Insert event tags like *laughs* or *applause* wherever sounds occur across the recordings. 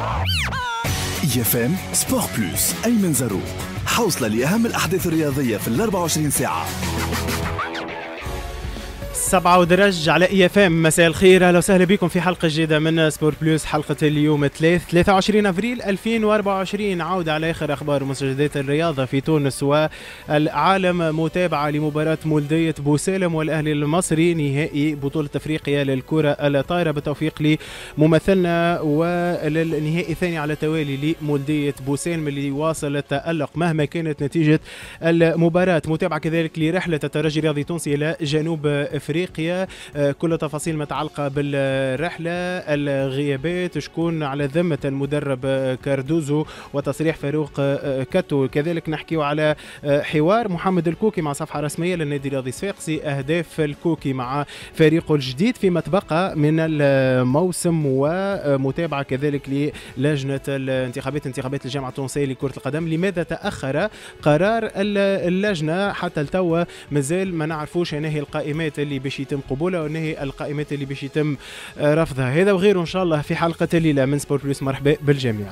اف ام سبور بلس أيمن زاروق حوصلة لأهم الأحداث الرياضية في ال 24 ساعة السبعة ودرج على اي اف ام مساء الخير اهلا وسهلا بكم في حلقة جديدة من سبور بلوس حلقة اليوم الثلاث 23 ابريل 2024 عودة على اخر اخبار مستجدات الرياضة في تونس والعالم متابعة لمباراة مولدية بوسالم والاهلي المصري نهائي بطولة افريقيا للكرة الطايرة بالتوفيق لممثلنا وللنهائي الثاني على التوالي لمولدية بوسالم اللي واصل التألق مهما كانت نتيجة المباراة متابعة كذلك لرحلة الترجي الرياضي التونسي الى جنوب افريقيا افريقيا آه، كل تفاصيل متعلقه بالرحله الغيابات شكون على ذمه المدرب آه، كاردوزو وتصريح فاروق آه، كاتو كذلك نحكيو على حوار محمد الكوكي مع صفحه رسميه للنادي الرياضي الصفاقسي اهداف الكوكي مع فريقه الجديد فيما تبقى من الموسم ومتابعه كذلك للجنه الانتخابات انتخابات الجامعه التونسيه لكره القدم لماذا تاخر قرار اللجنه حتى لتوا مازال ما نعرفوش هنا القائمات اللي باش يتم قبولها وانه هي القائمات اللي باش يتم آه، رفضها هذا وغيره ان شاء الله في حلقه الليله من سبورت بلوس مرحبا بالجميع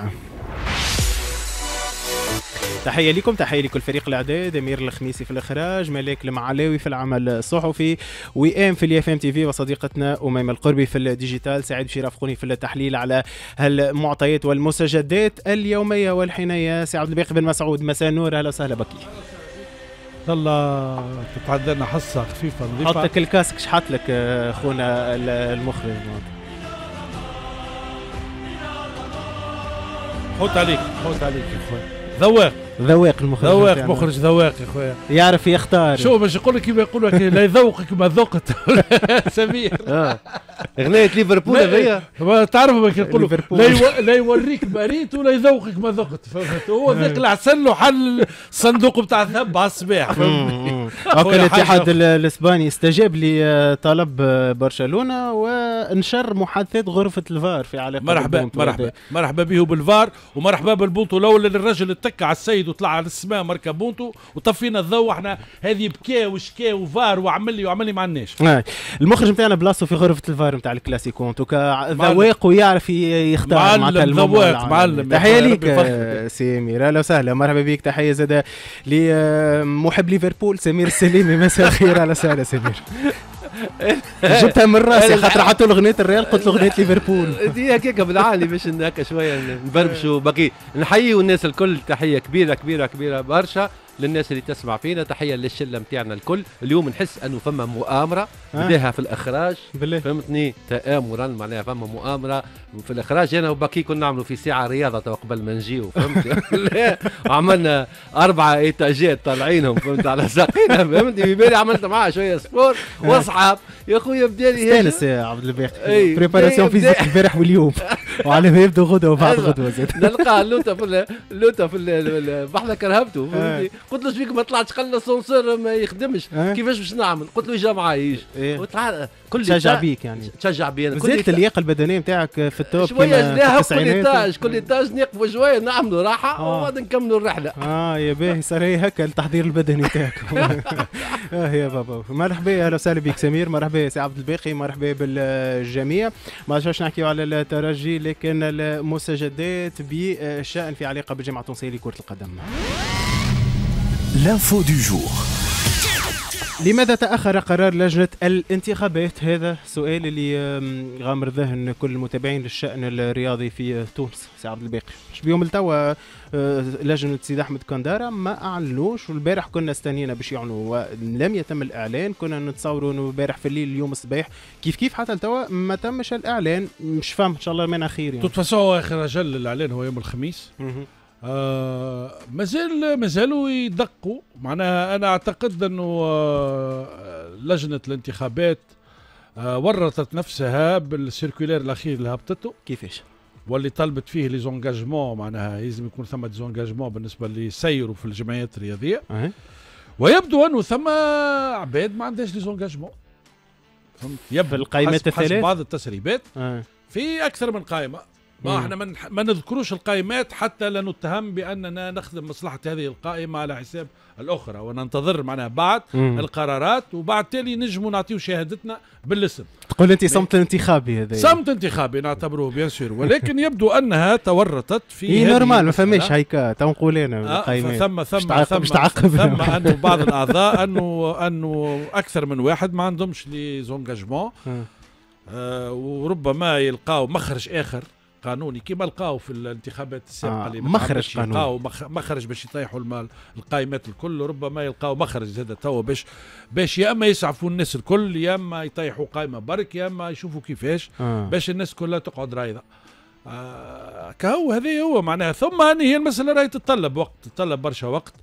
تحيه لكم تحيه لكل فريق الاعداد امير الخميسي في الاخراج ملاك المعلاوي في العمل الصحفي وئام في الياف ام تي في وصديقتنا اميمه القربي في الديجيتال سعيد باش يرافقوني في التحليل على المعطيات والمستجدات اليوميه والحينيه سعد الباقي بن مسعود مساء النور اهلا وسهلا بك الله تتعدى لنا حصه خفيفه نظيفه حط لك الكاسك شحط لك آه، اخونا المخرج حط عليك حط عليك يا اخوان ذواق ذواق المخرج ذواق مخرج ذواق يا خويا يعرف يختار شو باش يقول لك يقول لك لا يذوقك ما ذقت *laughs* سمير آه. اغنيه ليفربول هذيا إيه. تعرف كي يقول لا, لا يوريك مريت ولا يذوقك ما ذقت فهمت هو *laughs* ذاك العسل وحل الصندوق بتاع الذهب على الصباح هكا الاتحاد الاسباني استجاب لطلب برشلونه وانشر محادثات غرفه الفار في علاقه مرحبا مرحبا مرحبا به بالفار ومرحبا بالبوطو الاول للرجل اتكى على السيد بعيد وطلع على السماء مركبونتو وطفينا الضوء احنا هذه بكى وشكى وفار وعمل لي وعمل لي ما عندناش آه. المخرج نتاعنا بلاصتو في غرفه الفار نتاع الكلاسيكو انتوكا ذواق ويعرف يختار معلم ذواق معلم تحيه ليك سمير اهلا وسهلا مرحبا بك تحيه زاده لمحب آه، ليفربول سمير السليمي *laughs* مساء الخير اهلا وسهلا سمير *laughs* جبتها من راسي خاطر حطوا اغنيه الريال قلت له اغنيه ليفربول *laughs* دي هكاك بالعالي باش هكا شويه نبربشوا باقي نحيي الناس الكل تحيه كبيره كبيره كبيره برشا للناس اللي تسمع فينا تحيه للشله نتاعنا الكل اليوم نحس انه فما مؤامره آه. بداها في الاخراج بالله. فهمتني تامرا معناها فما مؤامره في الاخراج انا وباكي كنا نعملوا في ساعه رياضه تو قبل ما نجيو فهمت *laughs* *laughs* عملنا اربعه ايتاجات طالعينهم فهمت على ساقينا فهمت في بالي عملت معاه شويه سبور آه. واصحاب يا خويا بدالي استانس يا عبد الباقي بريباراسيون فيزيك البارح واليوم *laughs* وعلى ما يبدو غدوه وبعد أيوة. غدوه زاد *laughs* نلقى اللوطه في اللوطه في البحر كرهبته إيه. قلت له شبيك ما طلعتش قال لي السونسور ما يخدمش إيه. كيفاش باش نعمل قلت له اجا معايش ايش إيه. كل تشجع بيك يعني تشجع بي انا زادت اللياقه البدنيه نتاعك في التوب شويه كل ايتاج كل ايتاج نقفوا شويه نعملوا راحه آه. وبعد نكملوا الرحله اه يا باهي صار هي هكا التحضير البدني نتاعك *laughs* *laughs* اه يا بابا مرحبا اهلا وسهلا بك سمير مرحبا يا سي عبد الباقي مرحبا بالجميع ما شاش نحكيو على الترجي لكن المستجدات بشأن في علاقة بالجامعة التونسية لكرة القدم L'info دو جور لماذا تأخر قرار لجنة الانتخابات هذا سؤال اللي غامر ذهن كل المتابعين للشأن الرياضي في تونس سي عبد الباقي مش بيوم التوا آه، لجنة سيد أحمد كندارة ما أعلنوش والبارح كنا استنينا باش يعلنوا ولم يتم الإعلان كنا نتصوروا أنه البارح في الليل اليوم الصباح كيف كيف حتى التوا ما تمش الإعلان مش فاهم إن شاء الله من خير يعني آخر أجل الإعلان هو يوم الخميس آه مازال مازالوا يدقوا معناها انا اعتقد انه آه لجنه الانتخابات آه ورطت نفسها بالسيركولير الاخير اللي هبطته كيفاش واللي طلبت فيه لي زونجاجمون معناها لازم يكون ثم ديزونجاجمون بالنسبه اللي يسيروا في الجمعيات الرياضيه أه. ويبدو انه ثم عباد ما عندهاش لي زونجاجمون فهمت يبدو في القائمات الثلاث بعض التسريبات أه. في اكثر من قائمه ما احنا ما من نذكروش القائمات حتى لا نتهم باننا نخدم مصلحه هذه القائمه على حساب الاخرى وننتظر معناها بعد مم. القرارات وبعد تالي نجموا نعطيو شهادتنا بالاسم تقول انت صمت انتخابي هذا صمت انتخابي نعتبره بيان سور ولكن يبدو انها تورطت في *laughs* هي إيه، نورمال ما فماش هيك تو نقول انا القائمات آه، ثم ثم ثم ثم *laughs* انه بعض الاعضاء انه انه اكثر من واحد ما عندهمش لي زونجاجمون آه, آه، وربما يلقاو مخرج اخر قانوني كما لقاو في الانتخابات السابقه آه، اللي آه مخرج قانوني لقاو مخرج باش يطيحوا المال القائمات الكل ربما يلقاو مخرج هذا توا باش باش يا اما يسعفوا الناس الكل يا اما يطيحوا قائمه برك يا اما يشوفوا كيفاش آه. باش الناس كلها تقعد رايضه آه كهو هذا هو معناها ثم هي المساله راهي تتطلب وقت تتطلب برشا وقت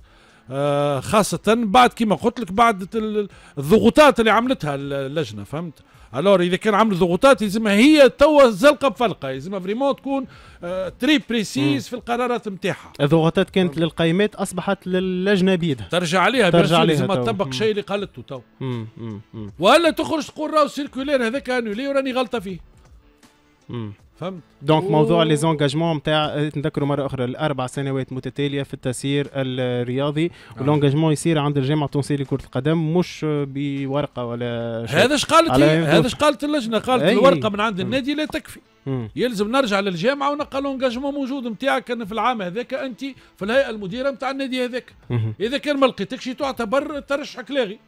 آه خاصة بعد كما قلت لك بعد الضغوطات اللي عملتها اللجنة فهمت الور اذا كان عمل ضغوطات يلزمها هي توا زلقه بفلقه يلزمها فريمون تكون تري آه، بريسيز في القرارات نتاعها الضغوطات كانت للقيمات اصبحت للجنه بيدها ترجع عليها ترجع عليها لازم تطبق شيء اللي قالته تو والا تخرج تقول راهو السيركولير هذاك انولي وراني غلطه فيه مم. فهمت دونك موضوع لي زونجاجمون نتاع آه، نذكروا مره اخرى الاربع سنوات متتاليه في التسيير الرياضي آه. ولونجاجمون والانجاجمون يصير عند الجامعه التونسيه لكره القدم مش بورقه ولا شيء هذا اش قالت هذا اش قالت اللجنه قالت الورقه من عند النادي لا تكفي يلزم نرجع للجامعه ونلقى لونجاجمون موجود نتاعك في العام هذاك انت في الهيئه المديره نتاع النادي هذاك اذا كان ما لقيتكش تعتبر ترشحك لاغي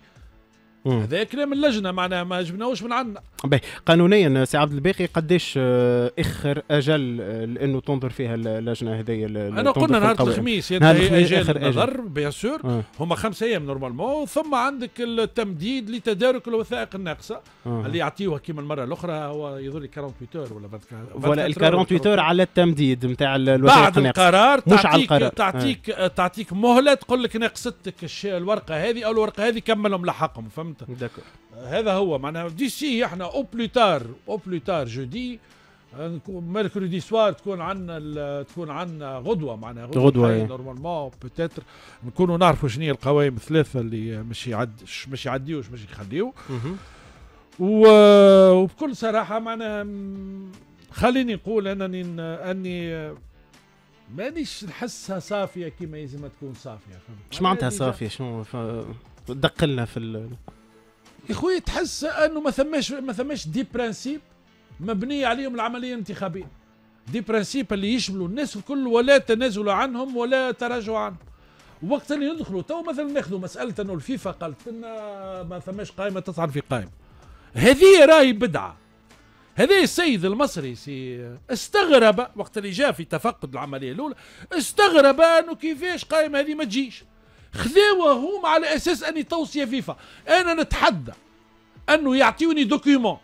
هذا كلام اللجنه معناها ما جبناهوش من عندنا باهي قانونيا سي عبد الباقي قداش آه، اخر اجل آه، لانه تنظر فيها اللجنه هذيا انا قلنا نهار الخميس ينتهي اجل النظر بيان آه. سور هما خمس ايام نورمالمون ثم عندك التمديد لتدارك الوثائق الناقصه آه. اللي يعطيوها كيما المره الاخرى هو يظهر لي 48 ولا بعد 48 ال 48 على التمديد نتاع الوثائق بعد القرار مش على القرار تعطيك آه. تعطيك مهله تقول لك ناقصتك الورقه هذه او الورقه هذه كملهم لحقهم فهمت فهمت داكور هذا هو معناها ديسي احنا او بلوتار او بلوتار جودي ميركوردي سوار تكون عندنا تكون عندنا غدوه معناها غدوه, غدوة نورمالمون بوتيتر إيه. نكونوا نعرفوا شنو هي القوائم الثلاثه اللي مش يعد مش يعديوش مش يخليو و... وبكل صراحه معناها خليني نقول انني اني مانيش نحسها صافيه كما لازم تكون صافيه فهمت؟ معناتها صافيه شنو ف... دقلنا في ال... يا خويا تحس انه ما ثماش ما ثماش دي برانسيب مبنيه عليهم العمليه الانتخابيه دي برانسيب اللي يشملوا الناس الكل ولا تنازل عنهم ولا تراجع عنهم وقت اللي ندخلوا تو مثلا ناخذوا مساله انه الفيفا قالت لنا ما ثماش قائمه تصعد في قائمه هذه راهي بدعه هذا السيد المصري سي استغرب وقت اللي جاء في تفقد العمليه الاولى استغرب انه كيفاش قائمه هذه ما تجيش خذاوها هم على اساس اني توصيه فيفا انا نتحدى انه يعطيوني دوكيومون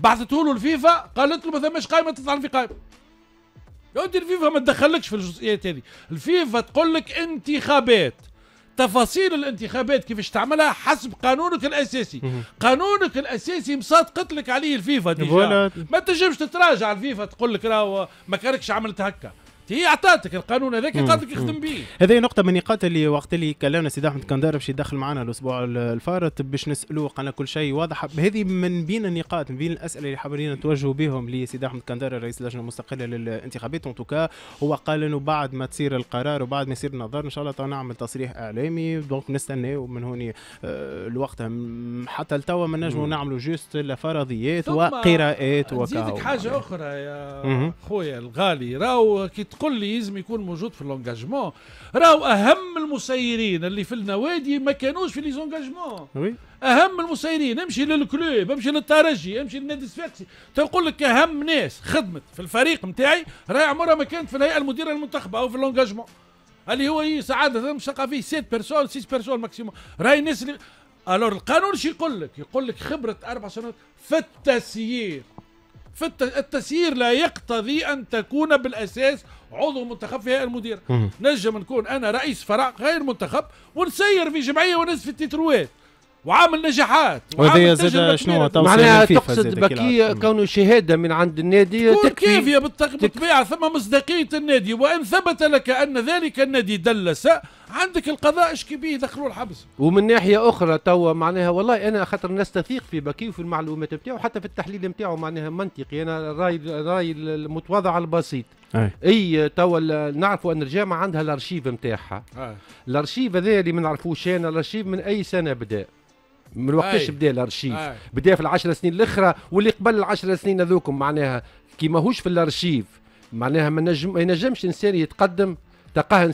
بعثته له الفيفا قالت له ما ثماش قائمه تطلع في قائمه انت الفيفا ما تدخلكش في الجزئيات هذه الفيفا تقول لك انتخابات تفاصيل الانتخابات كيفاش تعملها حسب قانونك الاساسي قانونك الاساسي مصاد قتلك عليه الفيفا ما تنجمش تتراجع الفيفا تقول لك راهو ما كانكش عملت هكا هي عطاتك القانون هذاك قالك يخدم به هذه نقطه من النقاط اللي وقت اللي كلمنا سيدي احمد كندار باش يدخل معنا الاسبوع الفارط باش نسالوه على كل شيء واضح هذه من بين النقاط من بين الاسئله اللي حابين نتوجهوا بهم لسيدي احمد كندار رئيس اللجنه المستقله للانتخابات توكا هو قال انه بعد ما تصير القرار وبعد ما يصير النظر ان شاء الله نعمل تصريح اعلامي دونك نستنى ومن هوني آه، الوقت حتى لتوا ما نجموا نعملوا جوست فرضيات وقراءات وكذا حاجه اخرى يا خويا الغالي راهو كي تقول لي لازم يكون موجود في لونجاجمون راهو اهم المسيرين اللي في النوادي ما كانوش في لي زونجاجمون اهم المسيرين امشي للكلوب امشي للترجي امشي للنادي الصفاقسي تقول لك اهم ناس خدمت في الفريق نتاعي راهي عمرها ما كانت في الهيئه المديره المنتخبه او في لونجاجمون اللي هو إيه، سعاده مشقه فيه 7 بيرسون 6 بيرسون ماكسيموم راهي الناس اللي الور القانون شو يقول لك؟ يقول لك خبره اربع سنوات في التسيير في التسيير لا يقتضي ان تكون بالاساس عضو منتخب في هيئه المديره نجم نكون انا رئيس فرع غير منتخب ونسير في جمعيه ونزف في التتروات وعامل نجاحات وهذا زاد شنو معناها تقصد بكي كونه شهاده من عند النادي تكفي كيف يا بالطبيعه ثم مصداقيه النادي وان ثبت لك ان ذلك النادي دلس عندك القضاء اشكي كبير دخلوا الحبس ومن ناحيه اخرى توا معناها والله انا خاطر الناس تثيق في بكي وفي المعلومات نتاعو حتى في التحليل نتاعو معناها منطقي انا الرأي الرأي المتواضع البسيط اي, أي توا نعرفوا ان الجامعه عندها الارشيف نتاعها الارشيف هذا اللي ما نعرفوش انا الارشيف من اي سنه بدا من وقتاش بدا الارشيف بدا في العشر سنين الاخرى واللي قبل العشر سنين هذوكم معناها كي ماهوش في الارشيف معناها ما نجم ما ينجمش انسان يتقدم تلقاه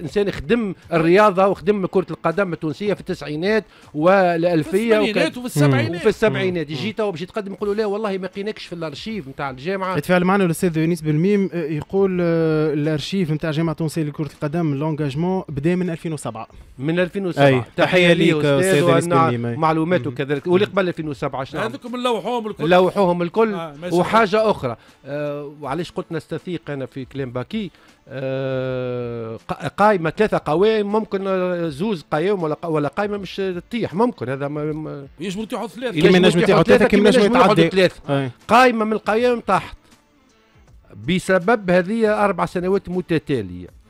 انسان خدم الرياضه وخدم كره القدم التونسيه في التسعينات والالفيه في الثمانينات وفي السبعينات وفي السبعينات يجي تو باش يتقدم يقولوا لا والله ما لقيناكش في الارشيف نتاع الجامعه يتفاعل معنا الاستاذ يونس بالميم يقول الارشيف نتاع جامعه التونسيه لكره القدم لونجاجمون بدا من 2007 من 2007 أي. تحيه ليك استاذ يونس بالميم معلوماته كذلك واللي قبل 2007 شنو هذوكم لوحوهم الكل لوحوهم الكل آه وحاجه اخرى آه وعلاش قلت نستثيق انا في كلام باكي آه، قائمه ثلاثه قوائم ممكن آه، زوز قوائم ولا ولا قائمه مش تطيح ممكن هذا ما يجبوا يطيحوا ثلاثه كيما نجم يطيحوا ثلاثه كيما نجم يتعدي ثلاثه قائمه من القوائم تحت بسبب هذه اربع سنوات متتاليه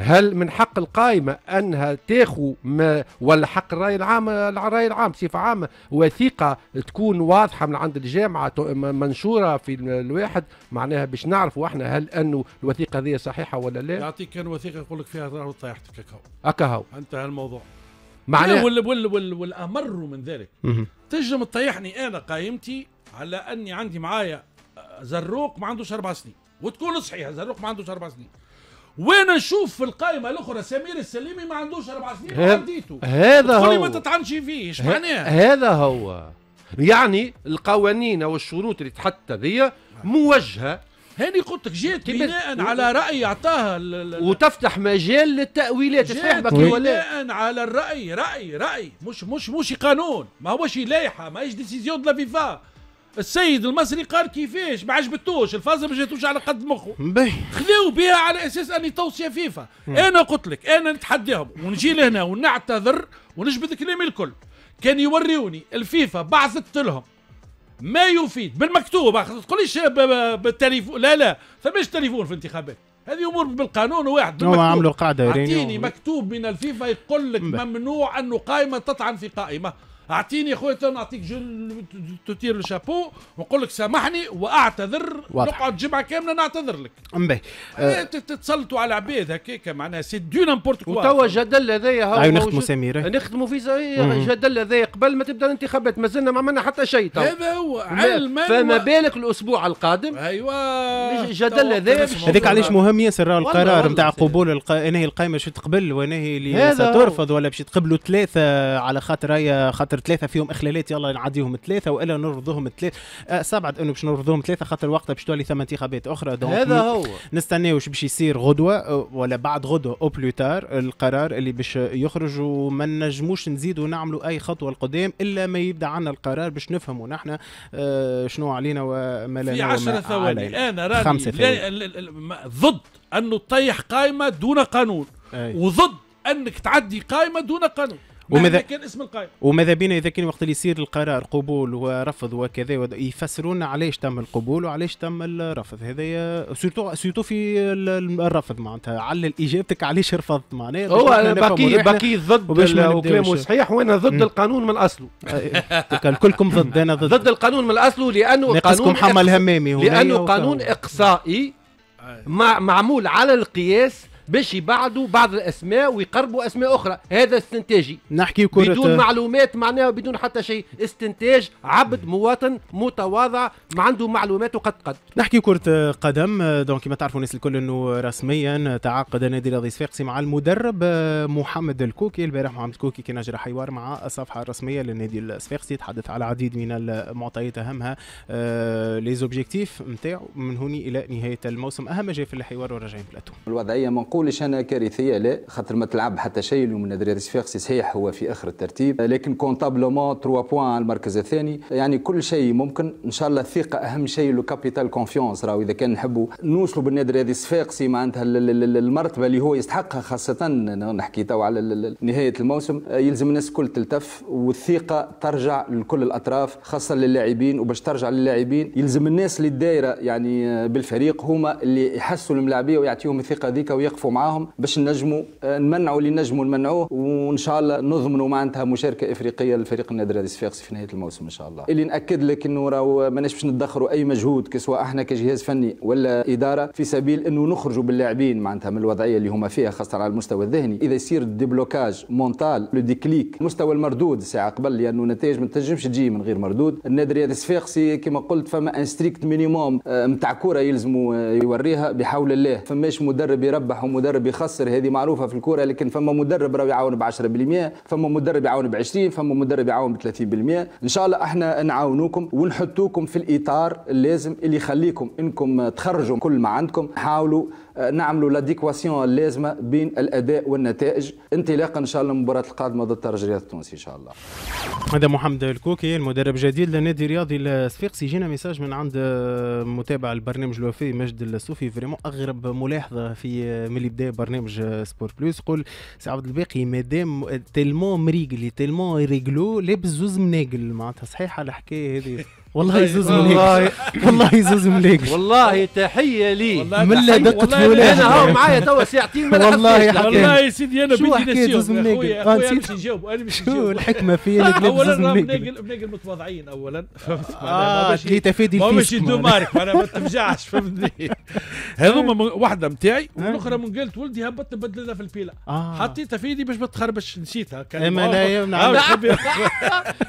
هل من حق القائمه انها تاخو ما ولا حق الراي العام الراي العام بصفه عامه وثيقه تكون واضحه من عند الجامعه منشوره في الواحد معناها باش نعرفوا احنا هل انه الوثيقه هذه صحيحه ولا لا يعطيك كان وثيقه يقول لك فيها راهو طيحتك أكاهو اكاهو انتهى الموضوع معناها وال وال وال والامر من ذلك تنجم تطيحني انا قائمتي على اني عندي معايا زروق ما عندوش اربع سنين وتكون صحيحه زروق ما عندوش اربع سنين وانا نشوف في القائمه الاخرى سمير السليمي ما عندوش اربع سنين عنديته هذا هو ما تطعنش فيه ايش معناه هذا هو يعني القوانين او الشروط اللي تحط ذي موجهه هاني قلت لك جات بناء على راي اعطاها وتفتح مجال للتاويلات ولا بناء على الراي راي راي مش مش مش قانون ما هوش لائحه ما هيش ديسيزيون دو لا فيفا السيد المصري قال كيفاش ما عجبتوش الفازه ما جاتوش على قد مخه خذوا بها على اساس اني توصيه فيفا مم. انا قلت لك انا نتحداهم ونجي لهنا ونعتذر ونجبد كلامي الكل كان يوريوني الفيفا بعثت لهم ما يفيد بالمكتوب ما تقوليش بالتليفون لا لا فماش تليفون في الانتخابات هذه امور بالقانون واحد هو عملوا قاعده اعطيني مكتوب من الفيفا يقول لك ممنوع انه قائمه تطعن في قائمه اعطيني خويا نعطيك تطير الشابو ونقول لك سامحني واعتذر واضح. نقعد جمعه كامله نعتذر لك امبي يعني أه تتسلطوا على عباد هكاك معناها سي دو نامبورت كوا وتوا الجدل هذايا هاو أيوة، نخدموا سمير أه، نخدموا في الجدل يعني هذايا قبل ما تبدا الانتخابات مازلنا ما عملنا حتى شيء هذا هو علما فما بالك الاسبوع القادم ايوا الجدل هذايا هذاك علاش مهم ياسر القرار نتاع قبول انهي القائمه شو تقبل وانهي اللي سترفض ولا باش تقبلوا ثلاثه على خاطر هي خاطر خاطر ثلاثه فيهم اخلالات يلا نعديهم ثلاثه والا نرضوهم ثلاثه آه، سبعد انه باش نرضوهم ثلاثه خاطر وقتها باش تولي ثمان انتخابات اخرى دونك هذا هو نستناو باش يصير غدوه آه، ولا بعد غدوه او بلوتار القرار اللي باش يخرج وما نجموش نزيدوا نعملوا اي خطوه لقدام الا ما يبدا عنا القرار باش نفهموا نحن آه، شنو علينا وما لنا في 10 ثواني انا راني ضد انه تطيح قائمه دون قانون أي. وضد انك تعدي قائمه دون قانون وماذا نعم، كان اسم القائد وماذا بينا اذا كان وقت اللي يصير القرار قبول ورفض وكذا يفسرون علاش تم القبول وعلاش تم الرفض هذا سيتو سيتو في الرفض معناتها علل اجابتك علاش رفضت معناها هو باكي باكي ضد وكلامه صحيح وانا ضد القانون من اصله *laughs* إيه، كلكم ضد انا ضد ضد القانون من اصله لانه قانون حمل الهمامي لانه قانون اقصائي معمول على القياس باش يبعدوا بعض الاسماء ويقربوا اسماء اخرى هذا استنتاجي نحكي كرة بدون معلومات معناها بدون حتى شيء استنتاج عبد مواطن متواضع ما عنده معلومات وقد قد نحكي كرة قدم دونك كما تعرفوا الناس الكل انه رسميا تعاقد نادي الرياضي الصفاقسي مع المدرب محمد الكوكي البارح محمد الكوكي كان اجرى حوار مع الصفحة الرسمية للنادي الصفاقسي تحدث على العديد من المعطيات اهمها لي زوبجيكتيف نتاعو من هوني الى نهاية الموسم اهم شيء في الحوار وراجعين بلاتو الوضعية منقوله نقولش انا كارثيه لا خاطر ما تلعب حتى شيء اليوم نادري فيرسي صحيح هو في اخر الترتيب لكن كونطابلومون 3 بوان على المركز الثاني يعني كل شيء ممكن ان شاء الله الثقه اهم شيء لو كابيتال كونفيونس راهو اذا كان نحبوا نوصلوا بالنادر هذه صفاقسي معناتها المرتبه اللي هو يستحقها خاصه نحكي تو على نهايه الموسم يلزم الناس الكل تلتف والثقه ترجع لكل الاطراف خاصه للاعبين وباش ترجع للاعبين يلزم الناس اللي الدايره يعني بالفريق هما اللي يحسوا الملاعبيه ويعطيهم الثقه ذيك ويقفوا نتكاتفوا معاهم باش نجموا آه، نمنعوا اللي نجموا نمنعوه وان شاء الله نضمنوا معناتها مشاركه افريقيه للفريق النادي الرياضي الصفاقسي في نهايه الموسم ان شاء الله اللي ناكد لك انه راهو ماناش باش ندخروا اي مجهود سواء احنا كجهاز فني ولا اداره في سبيل انه نخرجوا باللاعبين معناتها من الوضعيه اللي هما فيها خاصه على المستوى الذهني اذا يصير ديبلوكاج مونتال لو ديكليك مستوى المردود ساعه قبل لانه يعني النتائج ما تنجمش تجي من غير مردود النادي الرياضي الصفاقسي كما قلت فما ان ستريكت مينيموم نتاع كوره يلزموا آه، يوريها بحول الله فماش مدرب يربح ومدرب مدرب يخسر هذه معروفه في الكوره لكن فما مدرب راه يعاون ب 10% فما مدرب يعاون ب 20 فما مدرب يعاون ب 30% ان شاء الله احنا نعاونوكم ونحطوكم في الاطار اللازم اللي يخليكم انكم تخرجوا كل ما عندكم حاولوا آه، نعملوا لاديكواسيون اللازمه بين الاداء والنتائج انطلاقا ان شاء الله المباراه القادمه ضد الرياضي التونسي ان شاء الله هذا محمد الكوكي المدرب الجديد للنادي الرياضي الصفاقسي جينا ميساج من عند آه، متابع البرنامج الوفي مجد السوفي فريمون اغرب ملاحظه في آه، ملي بدا برنامج سبور بلوس يقول سي عبد الباقي مادام تيلمون مريقلي تيلمون ريغلو لابس زوز مناقل معناتها صحيحه الحكايه هذه والله يزوز طيب. من هيك والله يزوز من هيك والله تحيه لي من ملا دقت فولاي انا هاو معايا توا ساعتين ما والله حكي والله يا سيدي انا بدي آه، نسيت يزوز من هيك مش نجاوب انا مش نجاوب شو الحكمه في انك اولا بناقل بناقل متواضعين اولا *laughs* آه، فهمت اه لقيت فيدي فيك مش يدو مارك انا ما تفجعش فهمتني *laughs* هذوما واحده نتاعي والاخرى من قالت ولدي هبط بدلنا في البيله آه. حطيتها في يدي باش ما تخربش نسيتها *laughs*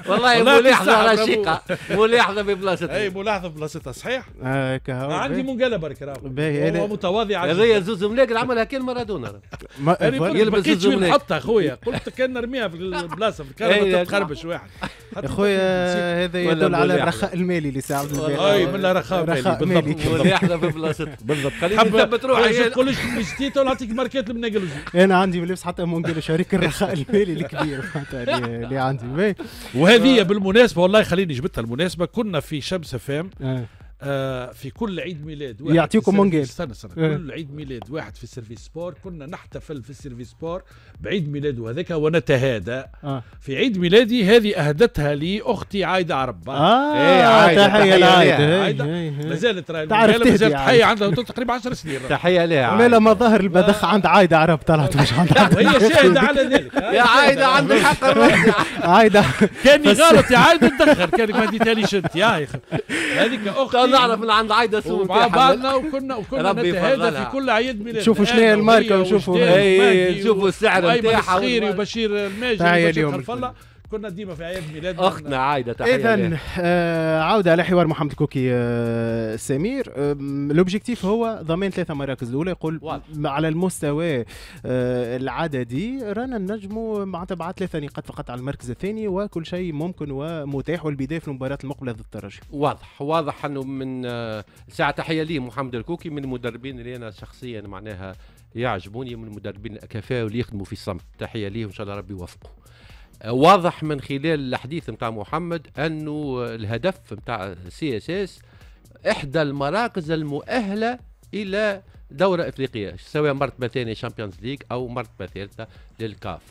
والله مليحظه على شيقه مليحظه ملاحظه ببلاصتها اي ملاحظه بلاصتها صحيح آه عندي منقلبه الكرام هو متواضع هذايا زوز ملاك عملها كان مارادونا يعني يلبس الزبليك حطها اخويا قلت كان نرميها في البلاصه في الكهرباء إيه، تتخربش يعني واحد يا خويا هذا يدل على الرخاء المالي اللي ساعدنا به اي من رخاء المالي بالضبط *laughs* بالضبط خليني نثبت روحي *laughs* كلش جديد ونعطيك ماركات المناقلوجي انا عندي لبس حتى مونجل شريك الرخاء المالي الكبير اللي عندي وهذه بالمناسبه والله خليني جبتها المناسبه كنا في شمس فام إيه. آه، في كل عيد ميلاد واحد يعطيكم مونجيل استنى استنى إيه. كل عيد ميلاد واحد في السيرفيس سبور كنا نحتفل في السيرفيس سبور بعيد ميلاده هذاك ونتهادى آه. في عيد ميلادي هذه اهدتها لي اختي عايده عرب اه ايه عايده تحيه لعايده عايده مازالت راهي تعرف مازالت تحيه عندها تقريبا 10 سنين تحيه لها لا مظاهر ظهر عند عايده عرب طلعت مش عند هي شاهده على ذلك يا عايده عندي حق عايده كاني غلط يا عايده تدخل كانك ما اديتهاليش انت يا اخي هذيك اختي نعرف من عند عايدة سوم مع بعضنا وكنا وكنا نتهادى في كل عيد ميلاد شوفوا شنو هي الماركه وشوفوا إيه، شوفوا السعر نتاعها وبشير الماجي وبشير اليوم كنا ديما في عيد ميلاد اختنا عايده تحيه اذا آه عوده على حوار محمد كوكي آه سمير آه لوبجيكتيف هو ضمان ثلاثه مراكز الاولى يقول على المستوى آه العددي رانا نجموا مع تبع ثلاثه نقاط فقط على المركز الثاني وكل شيء ممكن ومتاح والبدايه في المباراه المقبله ضد الترجي واضح واضح انه من آه، ساعه تحيه ليه محمد الكوكي من المدربين اللي انا شخصيا معناها يعجبوني من المدربين الكفاءه واللي يخدموا في الصمت تحيه ليه وان شاء الله ربي يوفقه واضح من خلال الحديث نتاع محمد انه الهدف نتاع سي اس اس احدى المراكز المؤهله الى دوره افريقيه سواء مرتبه ثانيه شامبيونز ليج او مرتبه ثالثه للكاف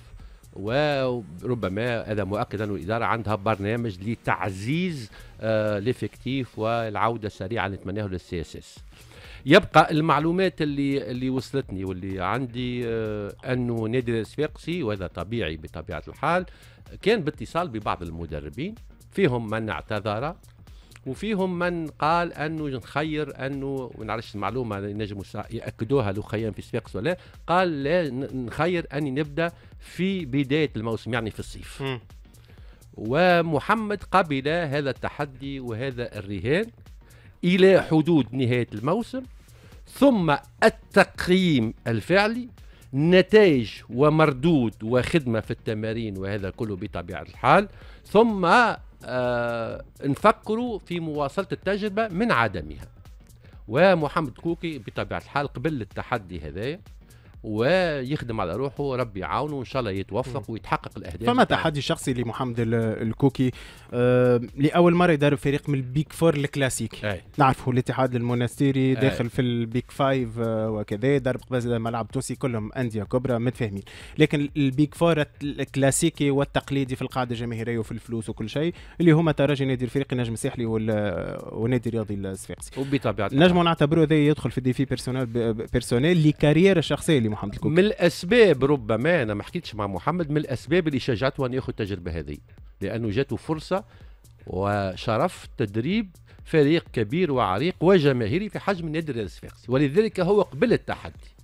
وربما هذا مؤكد انه الاداره عندها برنامج لتعزيز آه ليفكتيف والعوده السريعه اللي نتمناه للسي اس اس يبقى المعلومات اللي اللي وصلتني واللي عندي آه، انه نادي الصفاقسي وهذا طبيعي بطبيعه الحال كان باتصال ببعض المدربين فيهم من اعتذر وفيهم من قال انه نخير انه ونعرفش المعلومه نجم ياكدوها الاخيان في صفاقس ولا قال لا نخير اني نبدا في بدايه الموسم يعني في الصيف م. ومحمد قبل هذا التحدي وهذا الرهان الى حدود نهايه الموسم ثم التقييم الفعلي نتائج ومردود وخدمة في التمارين وهذا كله بطبيعة الحال ثم آه نفكروا في مواصلة التجربة من عدمها ومحمد كوكي بطبيعة الحال قبل التحدي هذايا ويخدم على روحه ربي يعاونه وان شاء الله يتوفق ويتحقق الاهداف فما تحدي شخصي لمحمد الكوكي آه لاول مره يدرب فريق من البيك فور الكلاسيك نعرفه الاتحاد المونستيري داخل في البيك فايف آه، وكذا دار قبل ملعب تونسي كلهم انديه كبرى متفاهمين لكن البيك فور الكلاسيكي والتقليدي في القاعده الجماهيريه وفي الفلوس وكل شيء اللي هما ترجي نادي الفريق النجم الساحلي والنادي آه، الرياضي الصفاقسي وبطبيعه نجموا نعتبره هذا يدخل في ديفي بيرسونيل بيرسونيل لكارير الشخصيه لي محمد الكوكي من الاسباب ربما انا ما حكيتش مع محمد من الاسباب اللي شجعته ان ياخذ التجربه هذه لانه جاته فرصه وشرف تدريب فريق كبير وعريق وجماهيري في حجم نادي الرياضي ولذلك هو قبل التحدي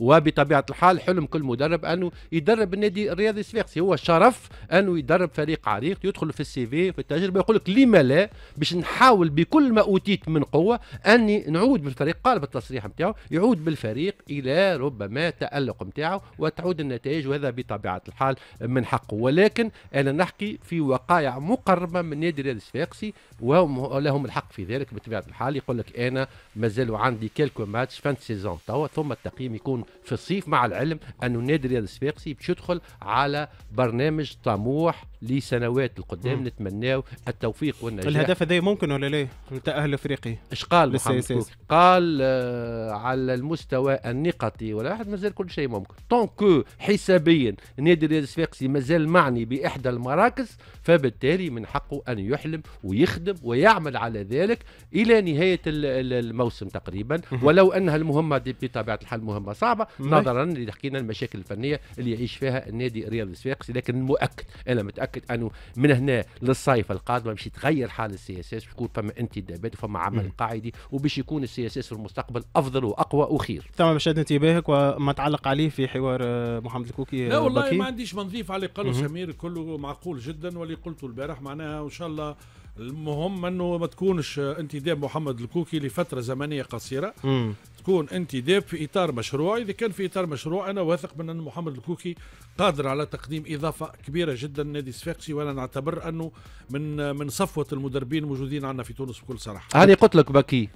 وبطبيعه الحال حلم كل مدرب انه يدرب النادي الرياضي الصفاقسي هو شرف انه يدرب فريق عريق يدخل في السي في في التجربه يقول لك لما لا باش نحاول بكل ما اوتيت من قوه اني نعود بالفريق قال بالتصريح نتاعو يعود بالفريق الى ربما تالق نتاعو وتعود النتائج وهذا بطبيعه الحال من حقه ولكن انا نحكي في وقائع مقربه من نادي الرياضي الصفاقسي ولهم الحق في ذلك بطبيعه الحال يقول لك انا مازالوا عندي كيلكو ماتش فان سيزون توا ثم التقييم يكون في الصيف مع العلم انه نادر رياض الصفاقسي باش يدخل على برنامج طموح لسنوات القدام نتمناو التوفيق والنجاح الهدف هذا ممكن ولا لا التاهل الافريقي اش قال محمد قال آه على المستوى النقطي ولا واحد مازال كل شيء ممكن طونكو حسابيا نادي الرياضي الصفاقسي مازال معني باحدى المراكز فبالتالي من حقه ان يحلم ويخدم ويعمل على ذلك الى نهايه الموسم تقريبا ولو انها المهمه بطبيعه الحال مهمه صعبه نظرا لحكينا المشاكل الفنيه اللي يعيش فيها النادي الرياضي الصفاقسي لكن مؤكد انا متاكد متاكد انه من هنا للصيف القادمه باش يتغير حال السي اس اس يكون فما انتدابات وفما عمل قاعدي وباش يكون السي اس اس في المستقبل افضل واقوى وخير. تمام باش انتباهك وما تعلق عليه في حوار آه، محمد الكوكي آه، لا والله بكي. ما عنديش ما نضيف على قاله سمير كله معقول جدا واللي قلته البارح معناها وان شاء الله المهم انه ما تكونش انتداب محمد الكوكي لفتره زمنيه قصيره مم. تكون انت داب في اطار مشروع اذا كان في اطار مشروع انا واثق من ان محمد الكوكي قادر على تقديم اضافه كبيره جدا لنادي الصفاقسي وانا نعتبر انه من من صفوه المدربين الموجودين عندنا في تونس بكل صراحه هاني قلت لك بكي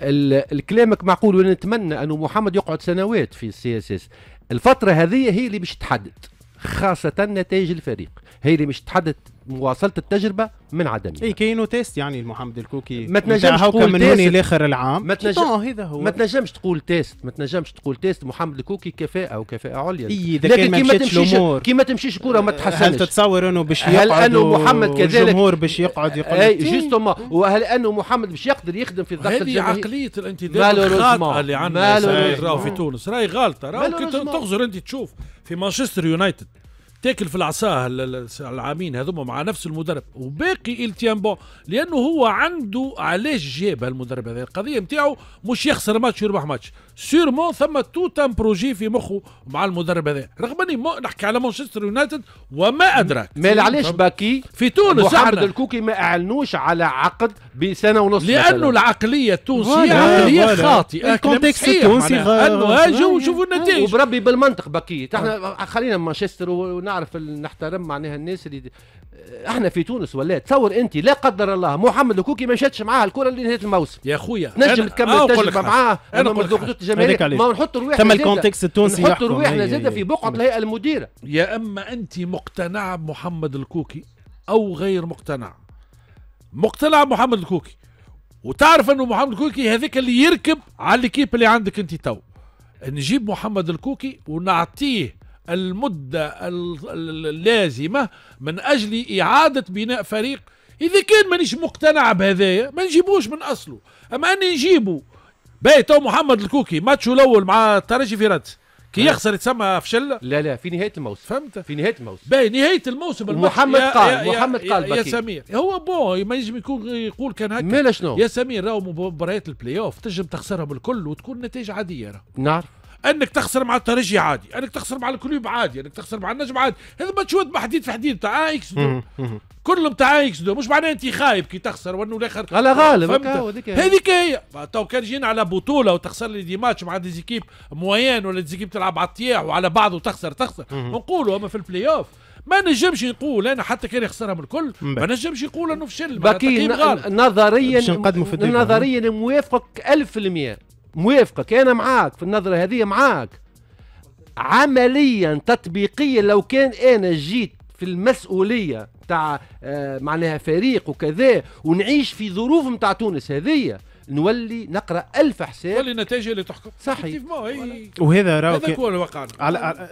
الكلامك معقول ونتمنى انه محمد يقعد سنوات في السي اس اس الفتره هذه هي اللي باش تحدد خاصه نتائج الفريق هي اللي باش تحدد مواصله التجربه من عدمها اي كاينو تيست يعني المحمد الكوكي ما تنجمش تقول من هوني لاخر العام ما تنجم... هذا آه، هو ما تنجمش تقول تيست ما تنجمش تقول تيست محمد الكوكي كفاءه وكفاءه عليا اي اذا كان ما تمشيش الامور كي ما تمشيش كوره ما تحسنش هل تتصور انه باش يقعد هل انه محمد كذلك الجمهور باش يقعد يقول اي جوستومون وهل انه محمد باش يقدر يخدم في الضغط الجماهيري هذه عقليه الانتداب الخاطئه اللي عندنا في تونس راهي غالطه راهي كي تغزر انت تشوف في مانشستر يونايتد تاكل في العصا العامين هذوما مع نفس المدرب وباقي التيام بون لانه هو عنده علاش جاب هالمدرب هذا القضيه نتاعو مش يخسر ماتش ويربح ماتش سيرمون ثم توت ان بروجي في مخه مع المدرب هذا رغم اني نحكي على مانشستر يونايتد وما ادراك ما علاش باكي في تونس محمد الكوكي ما اعلنوش على عقد بسنه ونص لانه العقليه التونسيه عقليه خاطئه الكونتكست التونسي انه شوفوا النتائج وبربي بالمنطق باكي آه. احنا خلينا مانشستر ونعرف نحترم معناها الناس اللي احنا في تونس ولا تصور انت لا قدر الله محمد الكوكي ما شاتش معاه الكره لنهايه الموسم يا خويا نجم تكمل آه، تجربه معاه انا ما جماهيريه ما نحط رواحنا تم الكونتكست التونسي نحط رواحنا زاده في بقعه الهيئه المديره يا اما انت مقتنعه بمحمد الكوكي او غير مقتنعه مقتنعه بمحمد الكوكي وتعرف انه محمد الكوكي هذاك اللي يركب على الكيب اللي عندك انت تو نجيب محمد الكوكي ونعطيه المدة اللازمة من أجل إعادة بناء فريق إذا كان مانيش مقتنع بهذايا ما نجيبوش من أصله أما أني نجيبه باهي تو محمد الكوكي ماتشو الاول مع في فيرانس كي أيوه. يخسر يتسمى فشل لا لا في نهايه الموسم فهمت في نهايه الموسم باهي نهايه الموسم محمد قال يا محمد يا قال يا, يا سمير هو بون ما ينجم يكون يقول كان هكا مالا شنو يا سمير راهو مباريات البلاي اوف تنجم تخسرهم الكل وتكون نتائج عاديه نعرف انك تخسر مع الترجي عادي انك تخسر مع الكلوب عادي انك تخسر مع النجم عادي هذا ماتشات بحديد في حديد تاع دو كلهم تاع دو مش معناه انت خايب كي تخسر وانه الاخر على غالب هذيك هي تو كان جينا على بطوله وتخسر لي دي ماتش مع ديزيكيب موين ولا ديزيكيب تلعب على الطياح وعلى بعض وتخسر تخسر نقولوا اما في البلاي اوف ما نجمش نقول انا حتى كان من الكل ما نجمش نقول انه فشل بكي نظريا نظريا موافقك 1000% موافقك أنا معاك في النظرة هذه معاك عمليا تطبيقيا لو كان أنا جيت في المسؤولية تاع آه، معناها فريق وكذا ونعيش في ظروف نتاع تونس هذه نولي نقرا ألف حساب تولي النتائج اللي تحكم صحيح وهذا راهو هذا هو الواقع على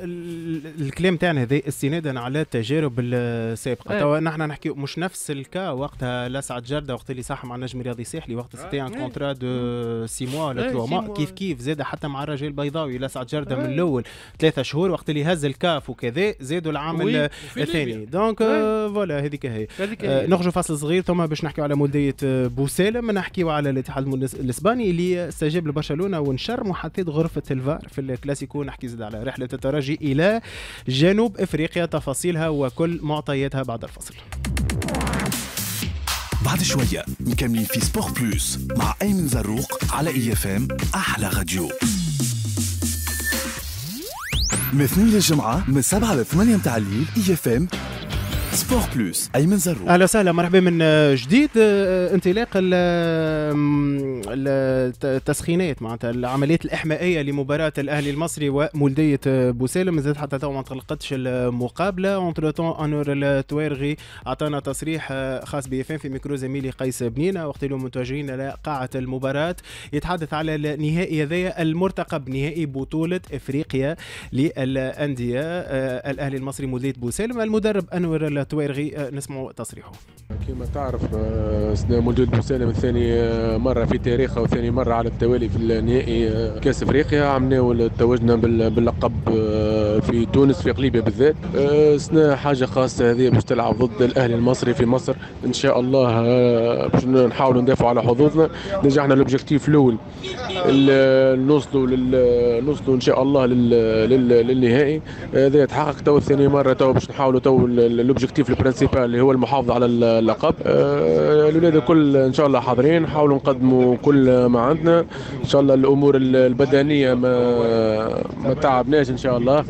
الكلام تاعنا هذا استنادا على التجارب السابقه إيه. توا نحن نحكي مش نفس الكا وقتها لسعد جرده وقت اللي صح مع النجم الرياضي الساحلي وقت سيتي ان كونترا دو سي موا ولا تروا إيه، كيف كيف زاد حتى مع الرجال البيضاوي لسعد جرده من إيه. الاول ثلاثة شهور وقت اللي هز الكاف وكذا زادوا العام الثاني دونك فوالا euh، هذيك هي آه، نخرجوا فصل صغير ثم باش نحكيو على مولديه بوسالم نحكيو على الاتحاد المعلم الاسباني اللي استجاب لبرشلونه ونشر محطات غرفه الفار في الكلاسيكو نحكي زاد على رحله الترجي الى جنوب افريقيا تفاصيلها وكل معطياتها بعد الفصل بعد شوية مكملين في سبور بلوس مع أيمن زروق على إي اف ام أحلى راديو من اثنين للجمعة من سبعة لثمانية متاع الليل إي اف ام سبور بلوس ايمن زرو اهلا وسهلا مرحبا من آه، جديد آه، آه، انطلاق التسخينات معناتها العمليات الاحمائيه لمباراه الاهلي المصري ومولديه بوسالم زاد حتى تو ما انطلقتش المقابله اونتر تون انور التوارغي اعطانا تصريح خاص بي في ميكرو زميلي قيس بنينه وقت اللي متواجدين على قاعه المباراه يتحدث على النهائي هذايا المرتقب نهائي بطوله افريقيا للانديه الاهلي المصري مولديه بوسالم المدرب انور تويرغي آه، نسمع تصريحه كما تعرف آه، موجود مسالم ثاني آه، مرة في تاريخه وثاني مرة على التوالي في النهائي كأس أفريقيا عملنا توجنا باللقب في تونس في قليبيا بالذات سنة حاجة خاصة هذه باش تلعب ضد الأهلي المصري في مصر إن شاء الله باش نحاولوا ندافعوا على حظوظنا نجحنا الأوبجيكتيف الأول نوصلوا نوصلوا إن شاء الله للنهائي هذا يتحقق تو ثاني مرة تو باش نحاولوا تو الأوبجيكتيف لوبجيكتيف البرينسيبال اللي هو المحافظه على اللقب آه، الاولاد الكل ان شاء الله حاضرين نحاولوا نقدموا كل ما عندنا ان شاء الله الامور البدنيه ما ما تعبناش ان شاء الله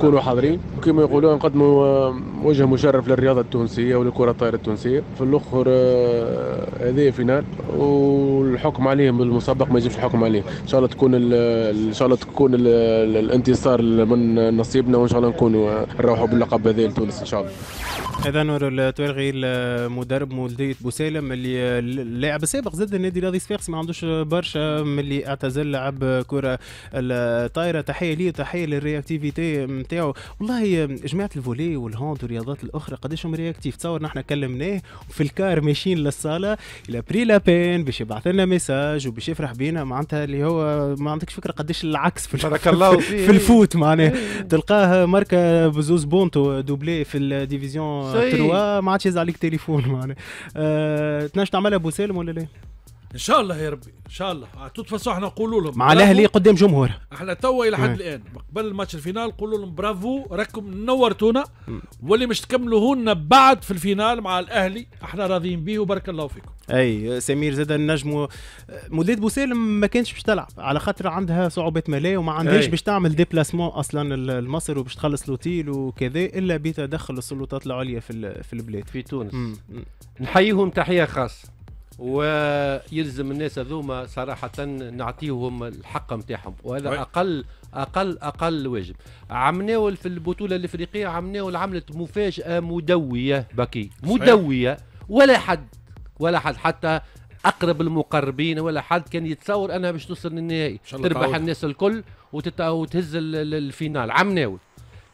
كونوا حاضرين كما يقولوا نقدموا آه، وجه مشرف للرياضه التونسيه ولكره الطائره التونسيه في الاخر آه، هذه فينال والحكم عليهم المسبق ما يجيش الحكم عليه ان شاء الله تكون ان شاء الله تكون الانتصار من نصيبنا وان شاء الله نكونوا نروحوا باللقب هذا لتونس ان شاء الله اذا التوالغي المدرب مولديه بوسالم اللي اللاعب السابق زاد النادي الرياضي صفاقسي ما عندوش برشا ملي اعتزل لعب كره الطايره تحيه ليه تحيه للرياكتيفيتي نتاعو والله جماعه الفولي والهوند والرياضات الاخرى قداش هم رياكتيف تصور نحن كلمناه في الكار ماشيين للصاله الى بري لابين باش يبعث لنا ميساج وباش يفرح بينا معناتها اللي هو ما عندكش فكره قداش العكس في بارك الله *laughs* في الفوت معناها إيه. تلقاه ماركه بزوز بونتو دوبلي في الديفيزيون تروى ما عادش يهز عليك تليفون معناها تنجم تعملها بوسالم ولا لا؟ ان شاء الله يا ربي ان شاء الله هتتفصحوا آه، احنا نقولوا لهم مع الاهلي قدام جمهورها احنا توا الى حد الان قبل الماتش الفينال قولوا لهم برافو راكم نورتونا واللي مش لنا بعد في الفينال مع الاهلي احنا راضيين به وبارك الله فيكم اي سمير زاد النجم موليد بوسالم ما كانش باش تلعب على خاطر عندها صعوبات ماليه وما عندهاش باش تعمل ديبلاسمون اصلا لمصر وباش تخلص لوتيل وكذا الا بتدخل السلطات العليا في في البلاد في تونس نحييهم تحيه خاصه ويلزم الناس هذوما صراحه نعطيهم الحق نتاعهم وهذا وي. اقل اقل اقل واجب عمناول في البطوله الافريقيه عمناول عملت مفاجاه مدويه بكي مدويه ولا حد ولا حد حتى اقرب المقربين ولا حد كان يتصور انها باش توصل للنهائي تربح تعود. الناس الكل وتهز الفينال عمناول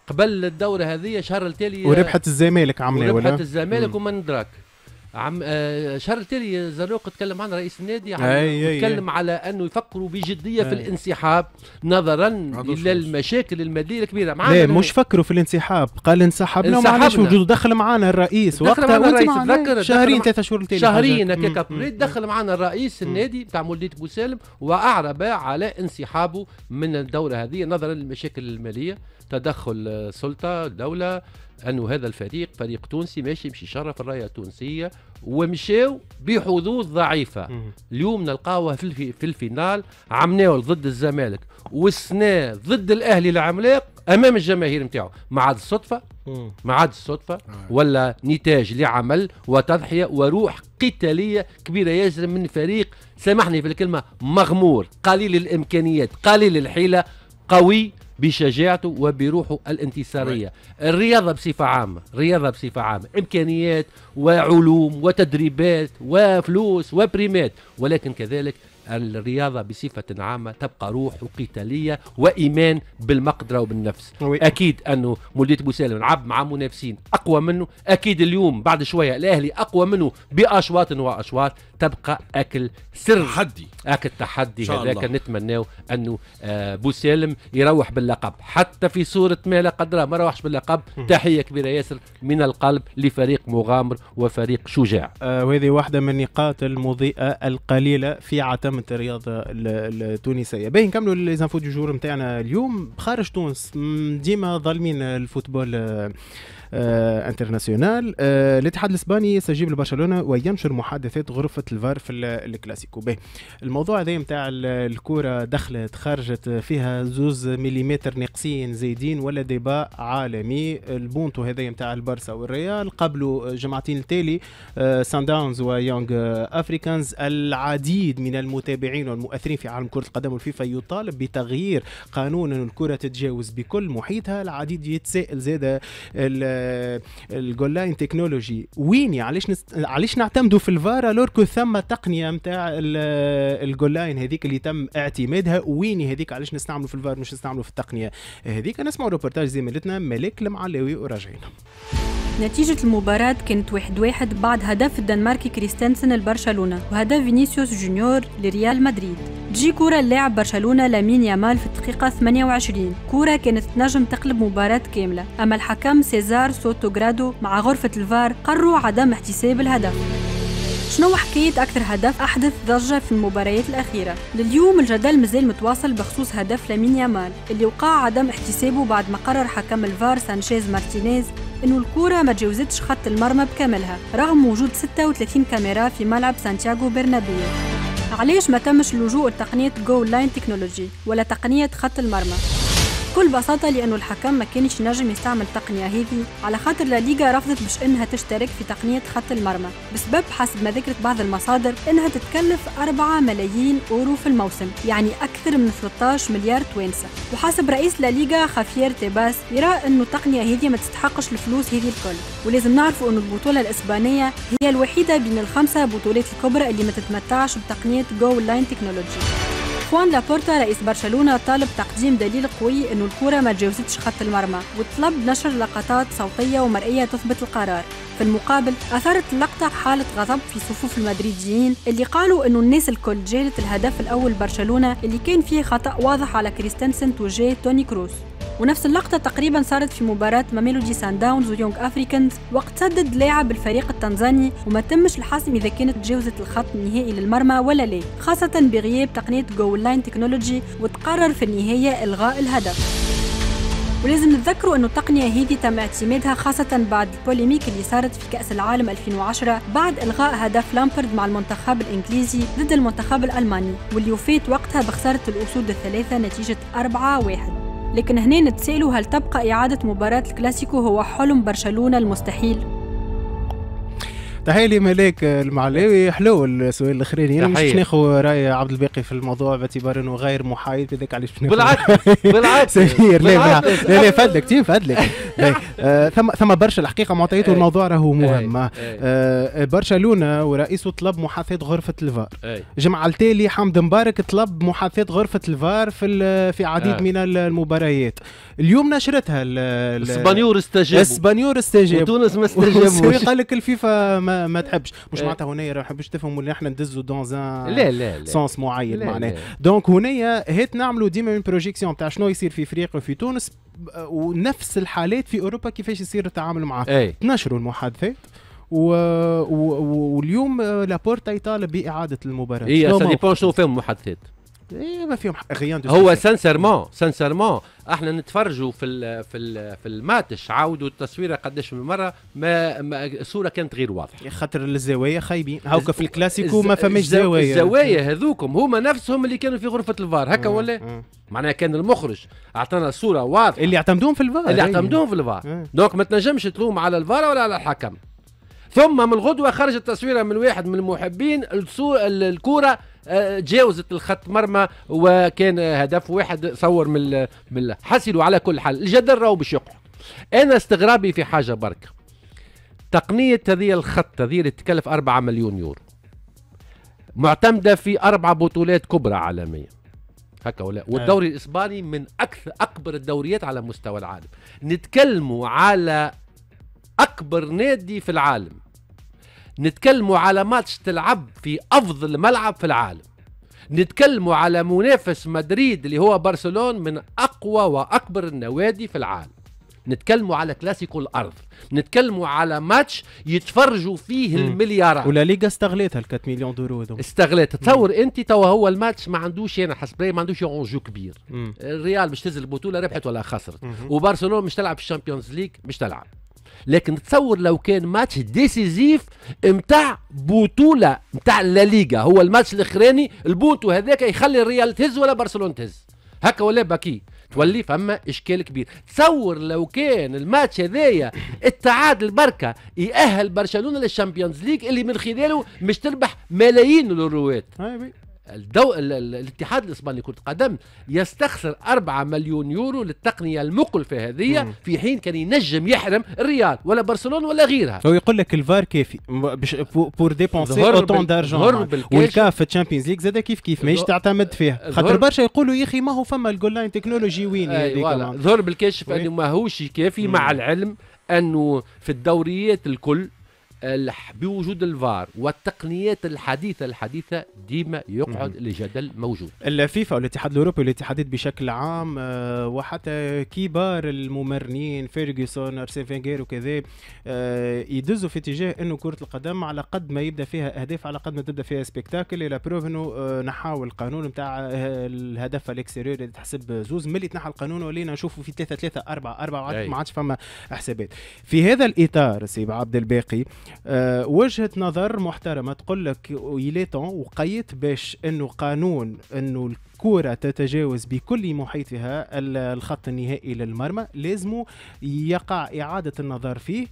قبل الدوره هذه شهر التالي وربحت الزمالك عمناول وربحت الزمالك وما ندراك عم آه، شارل تيري زروق تكلم عن رئيس النادي عم تكلم على انه يفكروا بجديه في الانسحاب نظرا الى المشاكل الماليه الكبيره معنا لا مش فكروا في الانسحاب قال انسحبنا ومعلاش وجود دخل معنا الرئيس وقتها الرئيس تذكر شهرين ثلاثة شهور شهرين هكاك دخل معنا الرئيس النادي بتاع مولدية بوسالم واعرب على انسحابه من الدوره هذه نظرا للمشاكل الماليه تدخل سلطه دوله انه هذا الفريق فريق تونسي ماشي مش يشرف الرايه التونسيه ومشاو بحظوظ ضعيفه اليوم نلقاوها في, في الفينال عمناول ضد الزمالك والسنة ضد الاهلي العملاق امام الجماهير نتاعو ما عاد الصدفه ما عاد الصدفه آه. ولا نتاج لعمل وتضحيه وروح قتاليه كبيره يجري من فريق سامحني في الكلمه مغمور قليل الامكانيات قليل الحيله قوي بشجاعته وبروحه الانتصارية الرياضة بصفة عامة الرياضة بصفة عامة إمكانيات وعلوم وتدريبات وفلوس وبريمات ولكن كذلك الرياضة بصفة عامة تبقى روح وقتالية وإيمان بالمقدرة وبالنفس وي. أكيد أنه مولدية بوسالم لعب مع منافسين أقوى منه أكيد اليوم بعد شوية الأهلي أقوى منه بأشواط وأشواط تبقى أكل سر تحدي أكل تحدي هذاك نتمناو أنه آه بوسالم يروح باللقب حتى في صورة ما لا قدر ما روحش باللقب تحية كبيرة ياسر من القلب لفريق مغامر وفريق شجاع آه وهذه واحدة من النقاط المضيئة القليلة في عتم خدمه الرياضه التونسيه باهي نكملوا زانفو دو جور نتاعنا اليوم خارج تونس ديما ظالمين الفوتبول آه، آه، انترناسيونال آه، الاتحاد الاسباني سيجيب لبرشلونه وينشر محادثات غرفه الفار في الكلاسيكو به الموضوع هذا نتاع الكره دخلت خرجت فيها زوز مليمتر ناقصين زايدين ولا ديبا عالمي البونتو هذا نتاع البارسا والريال قبله جمعتين التالي سان داونز ويونغ افريكانز العديد من المتابعين والمؤثرين في عالم كره القدم والفيفا يطالب بتغيير قانون الكره تتجاوز بكل محيطها العديد يتساءل زاد الجول لاين تكنولوجي ويني علاش نست... علاش نعتمدوا في الفار لوركو ثم تقنيه نتاع الجول لاين هذيك اللي تم اعتمادها ويني هذيك علاش نستعملوا في الفار مش نستعملوا في التقنيه هذيك نسمعوا روبورتاج زميلتنا ملك المعلاوي وراجعين نتيجة المباراة كانت واحد واحد بعد هدف الدنماركي كريستنسن لبرشلونة وهدف فينيسيوس جونيور لريال مدريد تجي كرة اللاعب برشلونة لامين يامال في الدقيقة 28 كرة كانت تنجم تقلب مباراة كاملة أما الحكم سيزار سوتوغرادو مع غرفة الفار قرروا عدم احتساب الهدف شنو حكاية أكثر هدف أحدث ضجة في المباريات الأخيرة؟ لليوم الجدل مازال متواصل بخصوص هدف لامين يامال اللي وقع عدم احتسابه بعد ما قرر حكم الفار سانشيز مارتينيز انه الكرة ما تجاوزتش خط المرمى بكاملها رغم وجود 36 كاميرا في ملعب سانتياغو برنابيو علاش ما تمش اللجوء لتقنية جول لاين تكنولوجي ولا تقنية خط المرمى بكل بساطة لأنه الحكم ما كانش نجم يستعمل التقنية هذه على خاطر لا ليغا رفضت باش إنها تشترك في تقنية خط المرمى بسبب حسب ما ذكرت بعض المصادر إنها تتكلف 4 ملايين أورو في الموسم يعني أكثر من 13 مليار توانسة وحسب رئيس لا ليغا خافير تيباس يرى إنه التقنية هذه ما تستحقش الفلوس هذه الكل ولازم نعرفوا إنه البطولة الإسبانية هي الوحيدة بين الخمسة بطولات الكبرى اللي ما تتمتعش بتقنية جو لاين تكنولوجي خوان لابورتا رئيس برشلونة طالب تقديم دليل قوي أنه الكرة ما تجاوزتش خط المرمى وطلب نشر لقطات صوتية ومرئية تثبت القرار في المقابل أثارت اللقطة حالة غضب في صفوف المدريديين اللي قالوا أنه الناس الكل جالت الهدف الأول برشلونة اللي كان فيه خطأ واضح على كريستنسن توجيه توني كروس ونفس اللقطة تقريبا صارت في مباراة ماميلوجي سان داونز ويونغ أفريكانز وقت سدد لاعب الفريق التنزاني وما تمش الحسم إذا كانت تجاوزت الخط النهائي للمرمى ولا لا خاصة بغياب تقنية جول لاين تكنولوجي وتقرر في النهاية إلغاء الهدف ولازم نتذكروا انه التقنيه هذه تم اعتمادها خاصه بعد البوليميك اللي صارت في كاس العالم 2010 بعد الغاء هدف لامبرد مع المنتخب الانجليزي ضد المنتخب الالماني واللي وفات وقتها بخساره الاسود الثلاثه نتيجه 4-1 لكن هنا نتسألوا هل تبقى إعادة مباراة الكلاسيكو هو حلم برشلونة المستحيل؟ تحيه ملاك المعلاوي حلو السؤال الاخراني يعني انا مش باش ناخذ راي عبد الباقي في الموضوع باعتبار انه غير محايد هذاك علاش بالعكس بالعكس سمير لا لا لا فدلك تيم فدلك *laughs* طيب، آه، ثم ثم برشا الحقيقه معطيات إيه. الموضوع راهو إيه، مهم إيه. آه، برشلونه ورئيسه طلب محاذاه غرفه الفار الجمعه التالي حمد مبارك طلب محاذاه غرفه الفار في في عديد من المباريات اليوم نشرتها الاسبانيور استجاب الاسبانيور استجاب وتونس ما استجابوش قال لك الفيفا ما ما, تحبش مش إيه. معناتها هنايا ما نحبش تفهموا اللي احنا ندزوا دون زان لا لا لا سونس معين معناها دونك هنايا هات نعملوا ديما اون بروجيكسيون تاع شنو يصير في افريقيا وفي تونس ونفس الحالات في اوروبا كيفاش يصير التعامل معاه إيه. تنشروا المحادثات و... و... واليوم لابورتا يطالب باعاده المباراه. اي سا ديبون شنو فيهم المحادثات. إيه ما فيهم غيان هو سانسيرمون سانسيرمون احنا نتفرجوا في الـ في الـ في الماتش عاودوا التصويره قداش من مره ما, ما الصوره كانت غير واضحه خاطر الزوايا خايبين هاوكا في الكلاسيكو ما فماش زوايا الزوايا هذوكم هما نفسهم اللي كانوا في غرفه الفار هكا ولا معناها كان المخرج اعطانا صوره واضحه اللي اعتمدوهم في الفار اللي إيه. اعتمدوهم في الفار دونك ما تنجمش تلوم على الفار ولا على الحكم ثم من الغدوه خرجت تصويره من واحد من المحبين الكوره تجاوزت آه، الخط مرمى وكان هدف واحد صور من من حصلوا على كل حال الجدل راهو باش يقعد انا استغرابي في حاجه برك تقنيه هذه الخط هذه اللي تكلف 4 مليون يورو معتمده في اربع بطولات كبرى عالميه هكا ولا آه. والدوري الاسباني من اكثر اكبر الدوريات على مستوى العالم نتكلموا على اكبر نادي في العالم نتكلموا على ماتش تلعب في افضل ملعب في العالم نتكلموا على منافس مدريد اللي هو برشلون من اقوى واكبر النوادي في العالم نتكلموا على كلاسيكو الارض نتكلموا على ماتش يتفرجوا فيه مم. المليارات ولا ليغا استغلتها ال 4 مليون دورو هذوما تصور انت توا هو الماتش ما عندوش انا حسب ما عندوش اونجو كبير مم. الريال باش تنزل البطوله ربحت ولا خسرت وبرشلونه مش تلعب في الشامبيونز ليج مش تلعب لكن تصور لو كان ماتش ديسيزيف نتاع بطوله نتاع لا ليغا هو الماتش الاخراني البونتو هذاك يخلي الريال تهز ولا برشلونه تهز هكا ولا باكي تولي فما اشكال كبير تصور لو كان الماتش هذايا التعادل بركه ياهل برشلونه للشامبيونز ليج اللي من خلاله مش تربح ملايين الروات الدو... الاتحاد الاسباني لكره القدم يستخسر 4 مليون يورو للتقنيه المقلفه هذه في حين كان ينجم يحرم الريال ولا برشلونه ولا غيرها هو يقول لك الفار كافي بش... بور ديبونسي اوتون دارجون والكاف تشامبيونز ليغ زاد كيف كيف ماهيش تعتمد فيها خاطر برشا يقولوا يا اخي ما هو فما الجول لاين تكنولوجي وين ظهر بالكشف انه ماهوش كافي مع العلم انه في الدوريات الكل بوجود الفار والتقنيات الحديثه الحديثه ديما يقعد لجدل موجود الفيفا والاتحاد الاوروبي والاتحادات بشكل عام آه، وحتى كبار الممرنين فيرجسون ارسين فينغير وكذا آه، يدزوا في اتجاه انه كره القدم على قد ما يبدا فيها اهداف على قد ما تبدا فيها سبيكتاكل الى بروف انه آه، نحاول القانون نتاع الهدف الاكسيرير اللي تحسب زوز ملي تنحى القانون ولينا نشوفوا في 3 3 4 4 ما عادش فما حسابات في هذا الاطار سي عبد الباقي أه وجهه نظر محترمه تقول لك يليتون وقيت باش انه قانون انه الكره تتجاوز بكل محيطها الخط النهائي للمرمى لازم يقع اعاده النظر فيه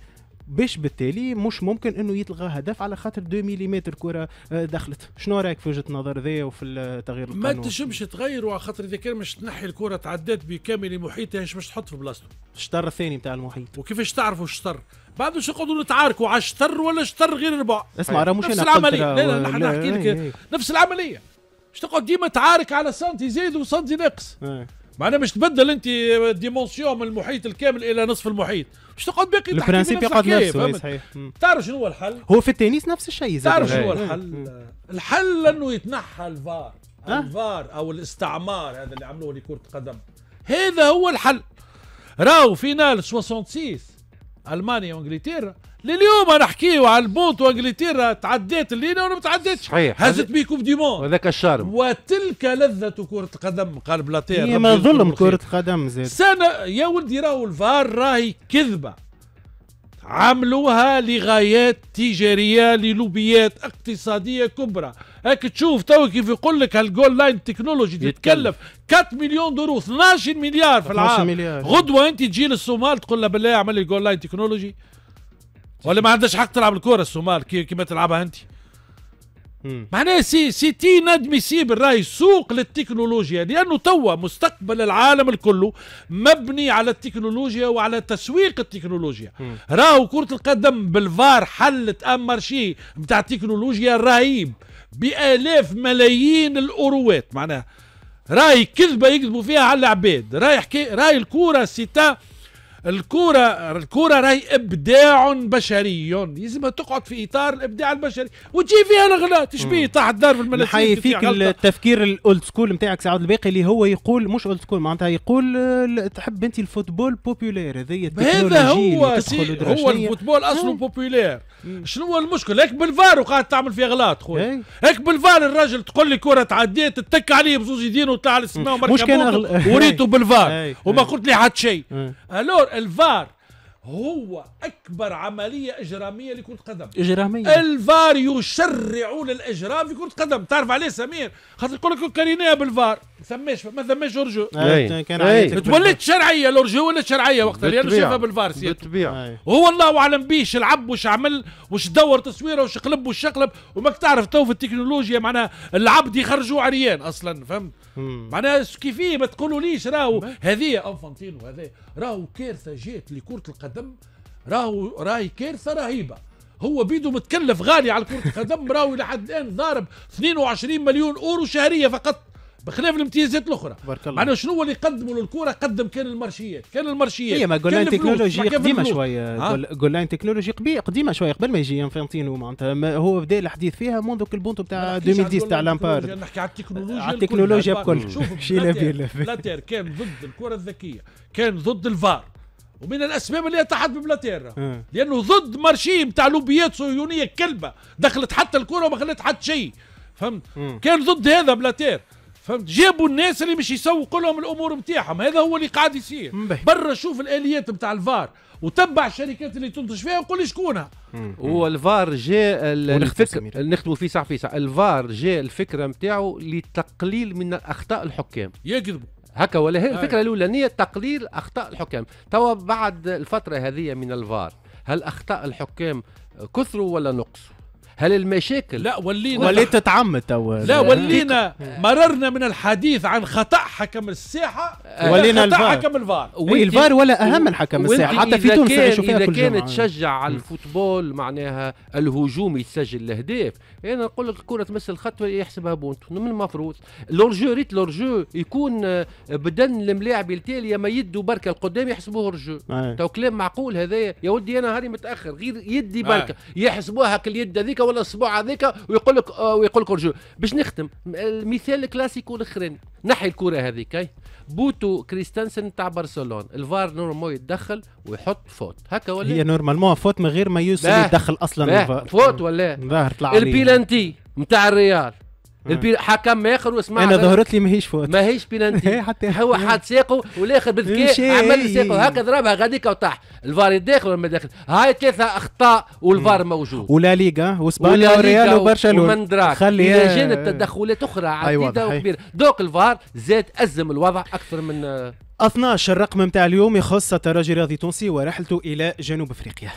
باش بالتالي مش ممكن انه يتلغى هدف على خاطر 2 ملم كره آه، دخلت شنو رايك في وجهه النظر ذي وفي التغيير القانون ما تنجمش تغيره على خاطر اذا كان مش تنحي الكره تعدات بكامل محيطها مش باش تحط في بلاصته الشطر الثاني نتاع المحيط وكيفاش تعرفوا الشطر بعد شو قدروا يتعاركوا على الشطر ولا الشطر غير ربع اسمع راه مش نفس العمليه لا لا نحن نحكي لك إيه. نفس العمليه باش تقعد ديما تعارك على سنتي زيد وسنتي ناقص إيه. معناها باش تبدل انت ديمونسيون من المحيط الكامل الى نصف المحيط باش تقعد باقي البرانسيب يقعد نفسه إيه، صحيح تعرف شنو هو الحل هو في التنس نفس الشيء تعرف شنو هو الحل الحل انه يتنحى الفار الفار او الاستعمار هذا اللي عملوه لكره القدم هذا هو الحل راهو فينال 66 المانيا وانجلترا لليوم نحكيو على البونت وانجلترا تعديت الليله ولا ما تعديتش صحيح هزت بيه كوب دي مون هذاك الشارم وتلك لذه كره القدم قال بلاتير إيه، ما ظلم كره القدم زاد سنه يا ولدي راهو الفار راهي كذبه عملوها لغايات تجاريه للوبيات اقتصاديه كبرى هيك تشوف تو كيف يقول لك هالجول لاين تكنولوجي تتكلف 4 مليون دولار 12 مليار في العام مليار. غدوه انت تجي للصومال تقول لها بالله اعمل لي جول لاين تكنولوجي ولا ما عندهاش حق تلعب الكره الصومال كيما تلعبها انت معناها سي سيتي نجم يسيب الراي سوق للتكنولوجيا لانه توا مستقبل العالم الكله مبني على التكنولوجيا وعلى تسويق التكنولوجيا راهو كره القدم بالفار حلت امر شيء بتاع التكنولوجيا رهيب بالاف ملايين الاوروات معناها راي كذبه يكذبوا فيها على العباد راي حكي راي الكوره سيتا الكرة الكرة راهي إبداع بشري لازم تقعد في إطار الإبداع البشري وتجي فيها الغلط شبيه تحت ضرب الملابس نحيي فيك التفكير الأولد سكول نتاعك سعود الباقي اللي هو يقول مش أولد سكول معناتها يقول تحب أنت الفوتبول بوبولير هذه هذا هو هو الفوتبول أصله بوبولير آه. شنو هو المشكل هيك بالفار وقاعد تعمل فيها غلط خويا إيه. هيك بالفار الراجل تقول لي كره تعديت تتك عليه بزوج يدين وطلع على السماء ومركبوه وريته بالفار *laughs* إيه. وما قلت لي حد شيء الور إيه. الفار هو اكبر عمليه اجراميه لكره القدم اجراميه الفار يشرع للاجرام في كره القدم تعرف عليه سمير خاطر يقول لك كريناها بالفار ثماش ما ثماش ارجو تولد شرعيه الارجو ولا شرعيه وقتها لانه شافها بالفار بالطبيعه هو الله اعلم به شو لعب وش عمل وش دور تصويره وش قلب وش قلب وماك تعرف تو في التكنولوجيا معناها العبد يخرجوا عريان اصلا فهمت معناها كيفيه ما تقولوا ليش راهو هذه انفانتينو هذا راهو كارثه جات لكره القدم القدم راهو راهي كارثه رهيبه هو بيدو متكلف غالي على كره القدم راهو لحد الان ضارب 22 مليون اورو شهريه فقط بخلاف الامتيازات الاخرى بارك الله معناها شنو اللي قدموا للكره قدم كان المارشيات كان المارشيات هي ما جول لاين تكنولوجي قديمه شويه جول لاين تكنولوجي قديمه شويه قبل ما يجي انفانتينو معناتها هو بدا الحديث فيها منذ البونتو بتاع 2010 تاع لامبارد نحكي على التكنولوجيا على التكنولوجيا بكل شيل لا كان ضد الكره الذكيه كان ضد الفار ومن الاسباب اللي طاحت ببلاتيرا أه. لانه ضد مارشي بتاع لوبيات صهيونيه كلبه دخلت حتى الكره وما خلت حتى شيء فهمت أه. كان ضد هذا بلاتير فهمت جابوا الناس اللي مش يسوقوا لهم الامور نتاعهم هذا هو اللي قاعد يصير برا شوف الاليات نتاع الفار وتبع الشركات اللي تنتج فيها وقول شكونها هو الفار جاء نخدموا نختموا فيه صح في صح الفار جاء الفكره نتاعو لتقليل من اخطاء الحكام يكذبوا هكا ولا هي الفكره الاولانيه تقليل اخطاء الحكام توا بعد الفتره هذه من الفار هل اخطاء الحكام كثروا ولا نقصوا هل المشاكل لا ولينا وليت تتعمد تو لا ولينا مررنا من الحديث عن خطا حكم الساحه آه، ولينا خطا حكم الفار الفار ولا اهم من حكم الساحه حتى في تونس نعيشوا فيها اذا كان تشجع على الفوتبول معناها الهجوم يسجل الاهداف انا يعني نقول لك الكره تمس الخط يحسبها بونت من المفروض لورجو ريت لورجو يكون آه، بدن الملاعب التالي ما يدوا بركه القدام يحسبوه رجو تو كلام معقول هذايا يا ودي انا هاري متاخر غير يدي بركه يحسبوها كل يد هذيك ولا الاسبوع هذاك ويقول لك آه، ويقول لك رجوع باش نختم المثال الكلاسيكو الاخرين نحي الكره هذيك بوتو كريستنسن تاع برشلونه الفار نورمالمون يتدخل ويحط فوت هكا ولا هي نورمالمون فوت من غير ما يوصل يتدخل اصلا الفار فوت ولا البيلانتي نتاع الريال الحكم ما اخر واسمع انا ظهرت لي ماهيش فوت ماهيش بينالتي *laughs* حتى هو حاد ساقه والاخر بالذكاء عمل لي ساقه هكا ضربها غاديك وطاح الفار داخل ولا ما داخل هاي ثلاثه اخطاء والفار موجود ولا ليغا واسبانيا وريال وبرشلونه خلي الى جانب تدخلات اخرى أيوة، عديده أيوة وكبيره دوك الفار زاد ازم الوضع اكثر من 12 الرقم نتاع اليوم يخص الترجي الرياضي التونسي ورحلته الى جنوب افريقيا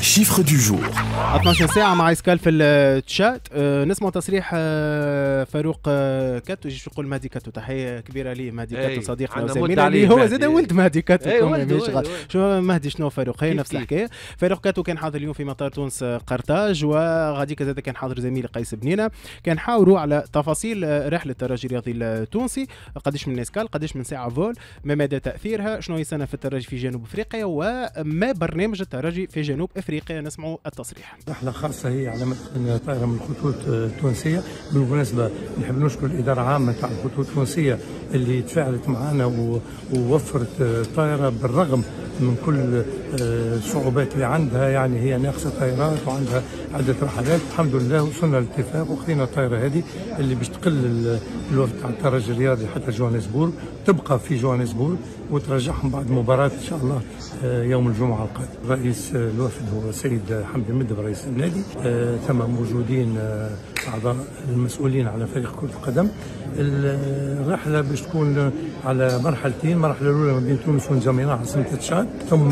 شيفر دو جور 12 ساعة مع اسكال في التشات آه، نسمع تصريح آه، فاروق آه، كاتو جيش نقول مهدي كاتو تحية كبيرة ليه مهدي كاتو صديقنا وزميلنا اللي يعني هو زاد ولد مهدي كاتو شو مهدي شنو فاروق هي نفس الحكاية فاروق كاتو كان حاضر اليوم في مطار تونس قرطاج وغاديك زاد كان حاضر زميلي قيس بنينة كان حاوروا على تفاصيل رحلة الترجي الرياضي التونسي قداش من اسكال قداش من ساعة فول ما مدى تاثيرها شنو هي سنه في الترجي في جنوب افريقيا وما برنامج الترجي في جنوب افريقيا نسمعوا التصريح رحله خاصه هي على طائره من الخطوط التونسيه بالمناسبه نحب نشكر الاداره العامه تاع الخطوط التونسيه اللي تفاعلت معنا ووفرت طائره بالرغم من كل آه، الصعوبات اللي عندها يعني هي ناقصه طائرات وعندها عده رحلات الحمد لله وصلنا لاتفاق وخذينا الطائره هذه اللي باش تقل الوقت تاع الترجي الرياضي حتى جوهانسبورغ تبقى في جوهانسبورغ وترجعهم بعد مباراه ان شاء الله يوم الجمعة القادم رئيس الوفد هو السيد حمدي المدب رئيس النادي ثم آه، موجودين أعضاء آه، المسؤولين على فريق كرة القدم الرحلة باش تكون على مرحلتين المرحلة الأولى ما بين تونس ونجاميرا عاصمة تشاد ثم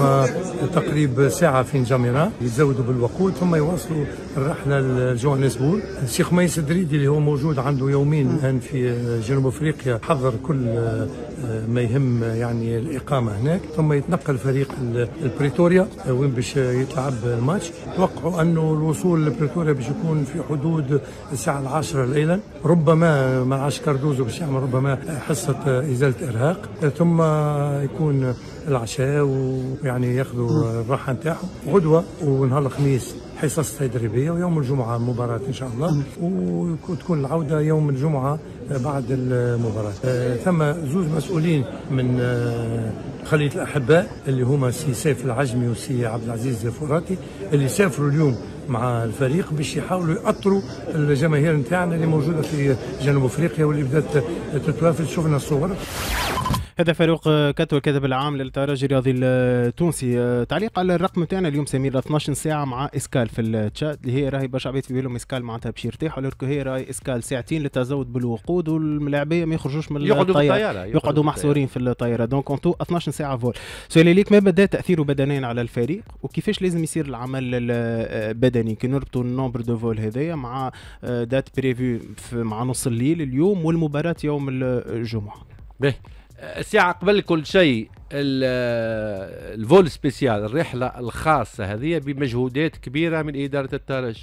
تقريب ساعة في نجاميرا يتزودوا بالوقود ثم يواصلوا الرحلة لجوهانسبورغ الشيخ ميس الدريدي اللي هو موجود عنده يومين الآن في جنوب أفريقيا حضر كل آه، ما يهم يعني الإقامة هناك ثم يتنقل فريق البريتوريا آه، وين باش يتلعب الماتش توقعوا انه الوصول لبريتوريا باش يكون في حدود الساعه العاشرة ليلا ربما مع كاردوزو باش يعمل ربما حصه آه، ازاله ارهاق آه، ثم يكون العشاء ويعني ياخذوا الراحه نتاعهم غدوه ونهار الخميس حصص تدريبيه ويوم الجمعه مباراه ان شاء الله وتكون العوده يوم الجمعه بعد المباراه ثم آه، زوج مسؤولين من آه، خلية الأحباء اللي هما السي سيف العجمي والسي عبد العزيز الفراتي اللي سافروا اليوم مع الفريق باش يحاولوا يأطروا الجماهير نتاعنا اللي موجودة في جنوب أفريقيا واللي بدأت تتوافد شفنا الصور هذا فاروق كاتو الكاتب العام للترجي الرياضي التونسي تعليق على الرقم تاعنا اليوم سمير 12 ساعه مع اسكال في التشات اللي هي راهي برشا عباد في بالهم اسكال معناتها باش يرتاحوا ولكن هي راهي اسكال ساعتين للتزود بالوقود واللاعبيه ما يخرجوش من يقعدوا الطياره يقعدوا, يقعدوا محصورين في الطياره دونك انتو 12 ساعه فول سؤال ليك ما بدا تاثيره بدنيا على الفريق وكيفاش لازم يصير العمل البدني كي نربطوا النومبر دو فول هذايا مع دات آه، بريفيو مع نص الليل اليوم والمباراه يوم الجمعه باهي ساعة قبل كل شيء آه، الفول سبيسيال الرحله الخاصه هذه بمجهودات كبيره من اداره الترج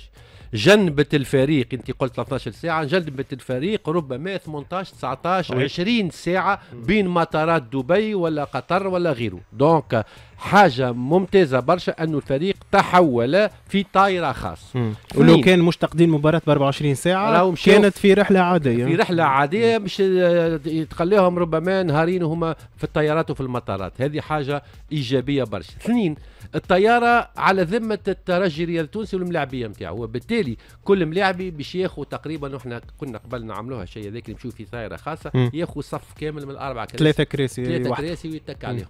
جنبت الفريق انت قلت 13 ساعه جنبت الفريق ربما 18 19 20 ساعه بين مطارات دبي ولا قطر ولا غيره دونك حاجه ممتازه برشا انه الفريق تحول في طائره خاص ولو كان مش تقديم مباراه ب 24 ساعه كانت في رحله عاديه في رحله عاديه مش آه، تخليهم ربما نهارين وهما في الطيارات وفي المطارات هذه حاجه ايجابيه برشا اثنين الطياره على ذمه الترجي الرياضي التونسي والملاعبيه نتاعو وبالتالي كل ملاعبي باش ياخذ تقريبا احنا كنا قبل نعملوها شيء هذاك نمشيو في طائره خاصه ياخذ صف كامل من الاربعه كراسي ثلاثه كراسي ثلاثه كراسي ويتك عليهم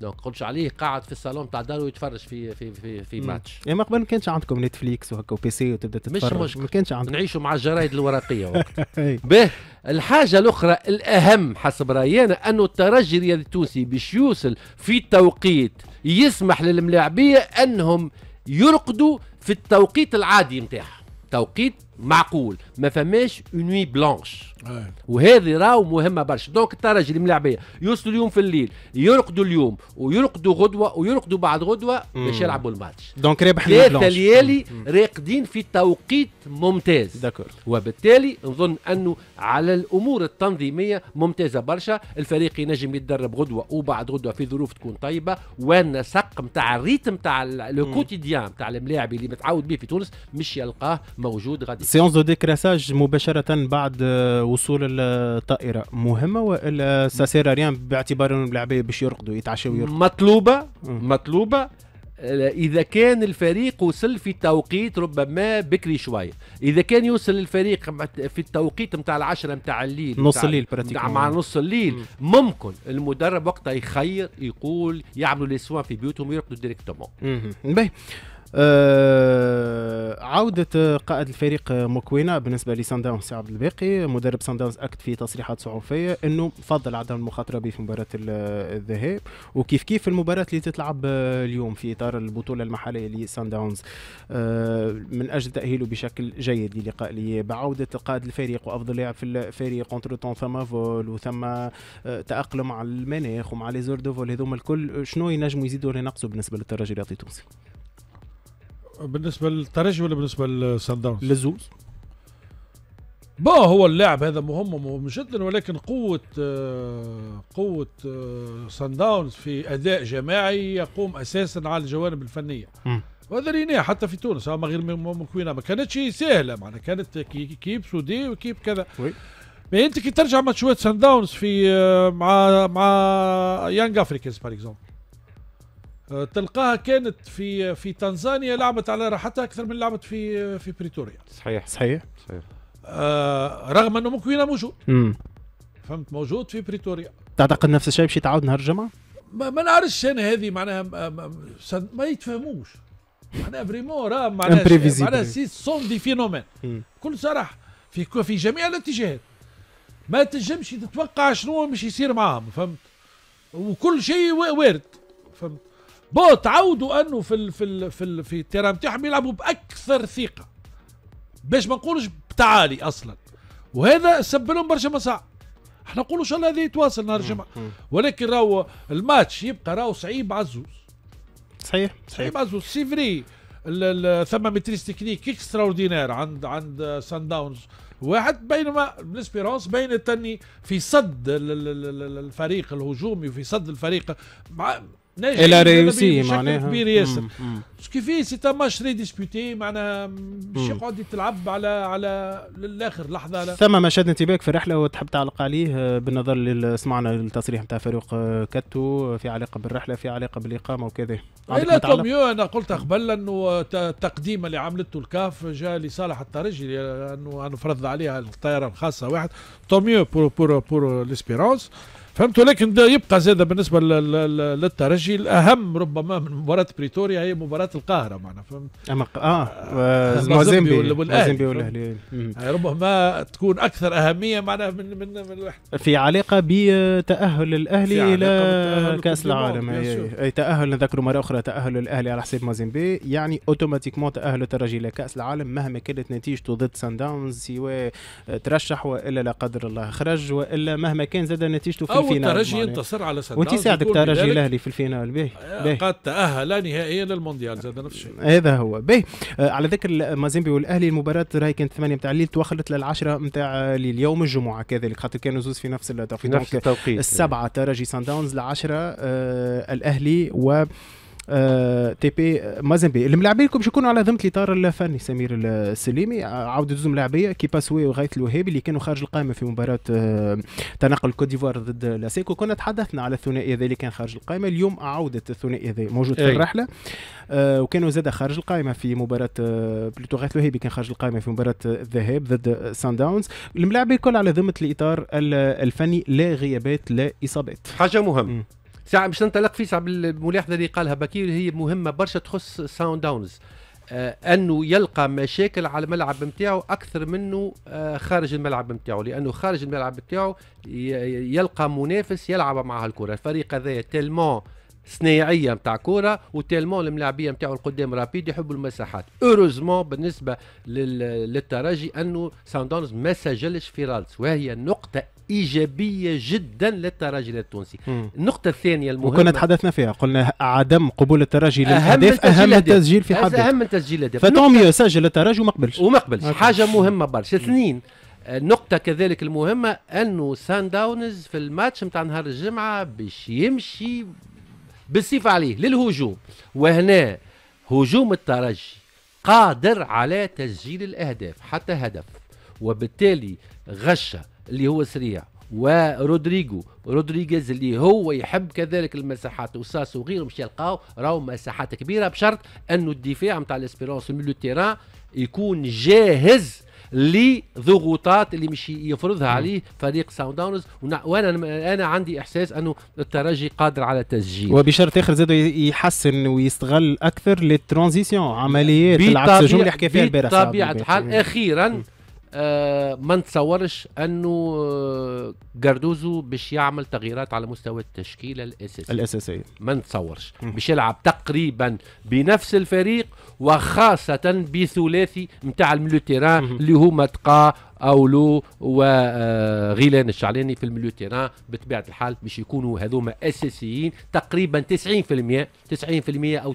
دونك قلتش عليه قاعد في الصالون تاع دارو يتفرج في في في, في ماتش يعني ما قبل ما كانش عندكم نتفليكس وهكا وبي سي وتبدا تتفرج مش مش ما كانش عندكم نعيشوا مع الجرايد الورقيه وقت *laughs* إيه. به الحاجه الاخرى الاهم حسب رايي انا انه الترجي الرياضي التونسي باش يوصل في توقيت يسمح للملاعبيه انهم يرقدوا في التوقيت العادي نتاعهم توقيت معقول ما فماش اونوي بلانش وهذه راهو مهمه برشا دونك الترجي الملاعبيه يوصلوا اليوم في الليل يرقدوا اليوم ويرقدوا غدوه ويرقدوا بعد غدوه باش يلعبوا الماتش دونك رابح ثلاثه ليالي راقدين في توقيت ممتاز داكور وبالتالي نظن انه على الامور التنظيميه ممتازه برشا الفريق ينجم يتدرب غدوه وبعد غدوه في ظروف تكون طيبه والنسق نتاع الريتم نتاع لو كوتيديان نتاع الملاعب اللي متعود به في تونس مش يلقاه موجود غادي سيونس دو ديكراسا البارتاج مباشره بعد وصول الطائره مهمه والا ساسير ريان باعتبار أن العباد باش يرقدوا يتعشوا ويرقدوا مطلوبه مطلوبه آه، اذا كان الفريق وصل في توقيت ربما بكري شويه اذا كان يوصل الفريق في التوقيت نتاع العشرة نتاع الليل نص الليل مع نص الليل ممكن المدرب وقتها يخير يقول يعملوا ليسوان في بيوتهم ويرقدوا ديريكتومون آه عودة آه، قائد الفريق آه، مكوينة بالنسبة لسان داونز عبد الباقي مدرب سان داونز أكد في تصريحات صحفية أنه فضل عدم المخاطرة به في مباراة آه، الذهاب وكيف كيف المباراة اللي تتلعب اليوم في إطار البطولة المحلية لسان داونز آه من أجل تأهيله بشكل جيد للقاء لي بعودة قائد الفريق وأفضل لاعب في الفريق كونتر تون ثما فول وثم آه تأقلم على المناخ ومع لي زور فول هذوما الكل شنو ينجموا يزيدوا ولا ينقصوا بالنسبة للترجي الرياضي التونسي؟ بالنسبه للترجي ولا بالنسبه للسان داونز؟ للزوز با هو اللاعب هذا مهم ومهم جدا ولكن قوة آه، قوة سان آه، داونز في أداء جماعي يقوم أساسا على الجوانب الفنية وهذا اللي حتى في تونس ما غير مكوينة ما كانتش سهلة معنا كانت كيب سودي وكيب كذا ما انت كي ترجع ماتشوات سان داونز في آه، مع مع يانج افريكانز باغ اكزومبل آه، تلقاها كانت في في تنزانيا لعبت على راحتها اكثر من لعبت في في بريتوريا صحيح صحيح صحيح آه رغم انه مكوينه موجود مم. فهمت موجود في بريتوريا تعتقد نفس الشيء بشي تعاود نهار الجمعه؟ ما, ما نعرفش انا هذه معناها ما يتفهموش معناها فريمون راه معناها معناها سي سون دي فينومين بكل صراحه في في جميع الاتجاهات ما تنجمش تتوقع شنو باش يصير معاهم فهمت وكل شيء وارد فهمت بو تعودوا انه في الـ في الـ في, الـ في التيرا نتاعهم يلعبوا باكثر ثقه باش ما نقولوش بتعالي اصلا وهذا سبب لهم برشا مصاعب احنا نقولوا ان شاء الله هذا يتواصل نهار الجمعه ولكن راهو الماتش يبقى راهو صعيب عزوز صحيح صعيب عزوز سي فري ثم متريس تكنيك اكسترا عند عند سان داونز واحد بينما بالاسبيرونس بين التني في صد الفريق الهجومي وفي صد الفريق مع ناجح الى ريوسي معناها كبير ياسر كيفي سي ان ماتش ري ديسبوتي معناها باش يقعد تلعب على على للاخر لحظه ثم ثم شد انتباهك في الرحله وتحب تعلق عليه آه، بالنظر اللي سمعنا التصريح نتاع فاروق آه، كاتو آه، في علاقه بالرحله في علاقه بالاقامه وكذا لا توميو انا قلت قبل انه التقديم اللي عملته الكاف جاء لصالح الترجي انه فرض عليها الطياره الخاصه واحد توميو بور بور بور ليسبيرونس فهمت لكن ده يبقى زاد بالنسبه للترجي الاهم ربما من مباراه بريتوريا هي مباراه القاهره معنا فهمت اما اه, آه، موزمبي والاهلي والاهلي يعني ربما تكون اكثر اهميه معنا من من, من في علاقه بتاهل الاهلي الى كاس العالم اي تاهل نذكر مره اخرى تاهل الاهلي على حساب موزمبي يعني اوتوماتيكمون تاهل الترجي الى كاس العالم مهما كانت نتيجته ضد سان داونز سواء ترشح والا لا قدر الله خرج والا مهما كان زاد نتيجته في الفينال الترجي انتصر على سان وانت ساعدك ترجي الاهلي في الفينال آه، به قد تاهل نهائيا للمونديال زاد نفس الشيء هذا هو به آه، على ذكر مازيمبي والاهلي المباراه راهي كانت 8 نتاع الليل توخلت لل 10 نتاع اليوم الجمعه كذلك خاطر كانوا زوز في نفس التوقيت في نفس التوقيت السبعه ترجي سان داونز ل 10 آه، الاهلي و آه، تي بي آه، مازنبي الملاعبين كلهم يكونوا على ذمه الاطار الفني سمير السليمي عاودوا زوج ملاعبيه كي باسوي وغايه الوهابي اللي كانوا خارج القائمه في مباراه آه تنقل كوت ديفوار ضد لاسيكو كنا تحدثنا على الثنائي هذا اللي كان خارج القائمه اليوم عوده الثنائي هذا موجود في إيه. الرحله آه وكانوا زاد خارج القائمه في مباراه آه، بلوتو غايه الوهابي كان خارج القائمه في مباراه الذهاب ضد سان داونز الملاعبين الكل على ذمه الاطار الفني لا غيابات لا اصابات حاجه مهمه ساعة باش ننطلق في ساعة بالملاحظة اللي قالها بكير هي مهمة برشا تخص ساوند داونز آه انه يلقى مشاكل على الملعب نتاعو اكثر منه آه خارج الملعب نتاعو لانه خارج الملعب نتاعو يلقى منافس يلعب معها الكره الفريق هذا تلمون صناعيه نتاع كوره وتالمون الملاعبيه نتاعو القدام رابيد يحبوا المساحات اوروزمون بالنسبه للترجي انه ساندونز ما سجلش في رالز وهي نقطه ايجابيه جدا للترجي التونسي النقطه الثانيه المهمه وكنا تحدثنا فيها قلنا عدم قبول الترجي للاهداف اهم التسجيل في حد اهم التسجيل الاهداف فتوميو سجل الترجي وما قبلش وما قبلش حاجه مهمه برشا اثنين النقطة كذلك المهمة انه سان داونز في الماتش نتاع نهار الجمعة باش يمشي بالسيف عليه للهجوم وهنا هجوم الترجي قادر على تسجيل الاهداف حتى هدف وبالتالي غشة اللي هو سريع ورودريجو رودريغيز اللي هو يحب كذلك المساحات وساس وغيره مش يلقاو راهو مساحات كبيره بشرط انه الدفاع نتاع الاسبيرونس ميلو تيران يكون جاهز لضغوطات اللي مش يفرضها عليه فريق ساوند داونز وانا انا عندي احساس انه الترجي قادر على التسجيل وبشرط اخر زاد يحسن ويستغل اكثر للترانزيسيون عمليات العكس الجمله اللي حكى فيها البارح بطبيعه الحال اخيرا مم. آه، ما نتصورش انه آه، جاردوزو باش يعمل تغييرات على مستوى التشكيله الاساسيه الاساسيه ما نتصورش باش يلعب تقريبا بنفس الفريق وخاصه بثلاثي نتاع الميلو اللي هما تقا أولو وغيلان الشعلاني في المليو تيران بطبيعة الحال باش يكونوا هذوما أساسيين تقريبا 90% 90% أو 99%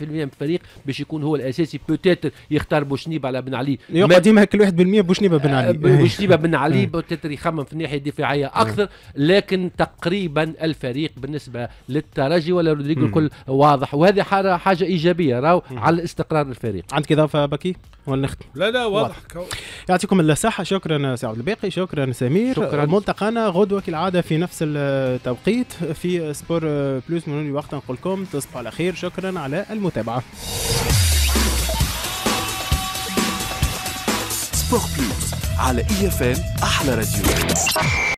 من الفريق باش يكون هو الأساسي بوتيتر يختار بوشنيبة على بن علي يقع ديما هكا الواحد بالمية بوشنيبة بن علي آه، إيه. بوشنيبة بن علي بوتيتر إيه. يخمم في الناحية الدفاعية إيه. أكثر لكن تقريبا الفريق بالنسبة للترجي ولا رودريجو الكل واضح وهذه حاجة إيجابية راهو على استقرار الفريق عندك إضافة بكي ولا نختم لا لا واضح, واضح. يعطيكم الصحة شكرا سي عبد الباقي شكرا سمير شكرا ملتقانا غدوه كالعاده في نفس التوقيت في سبور بلوس من وقت نقول لكم تصبحوا على خير شكرا على المتابعه سبور بلوس على اي اف احلى راديو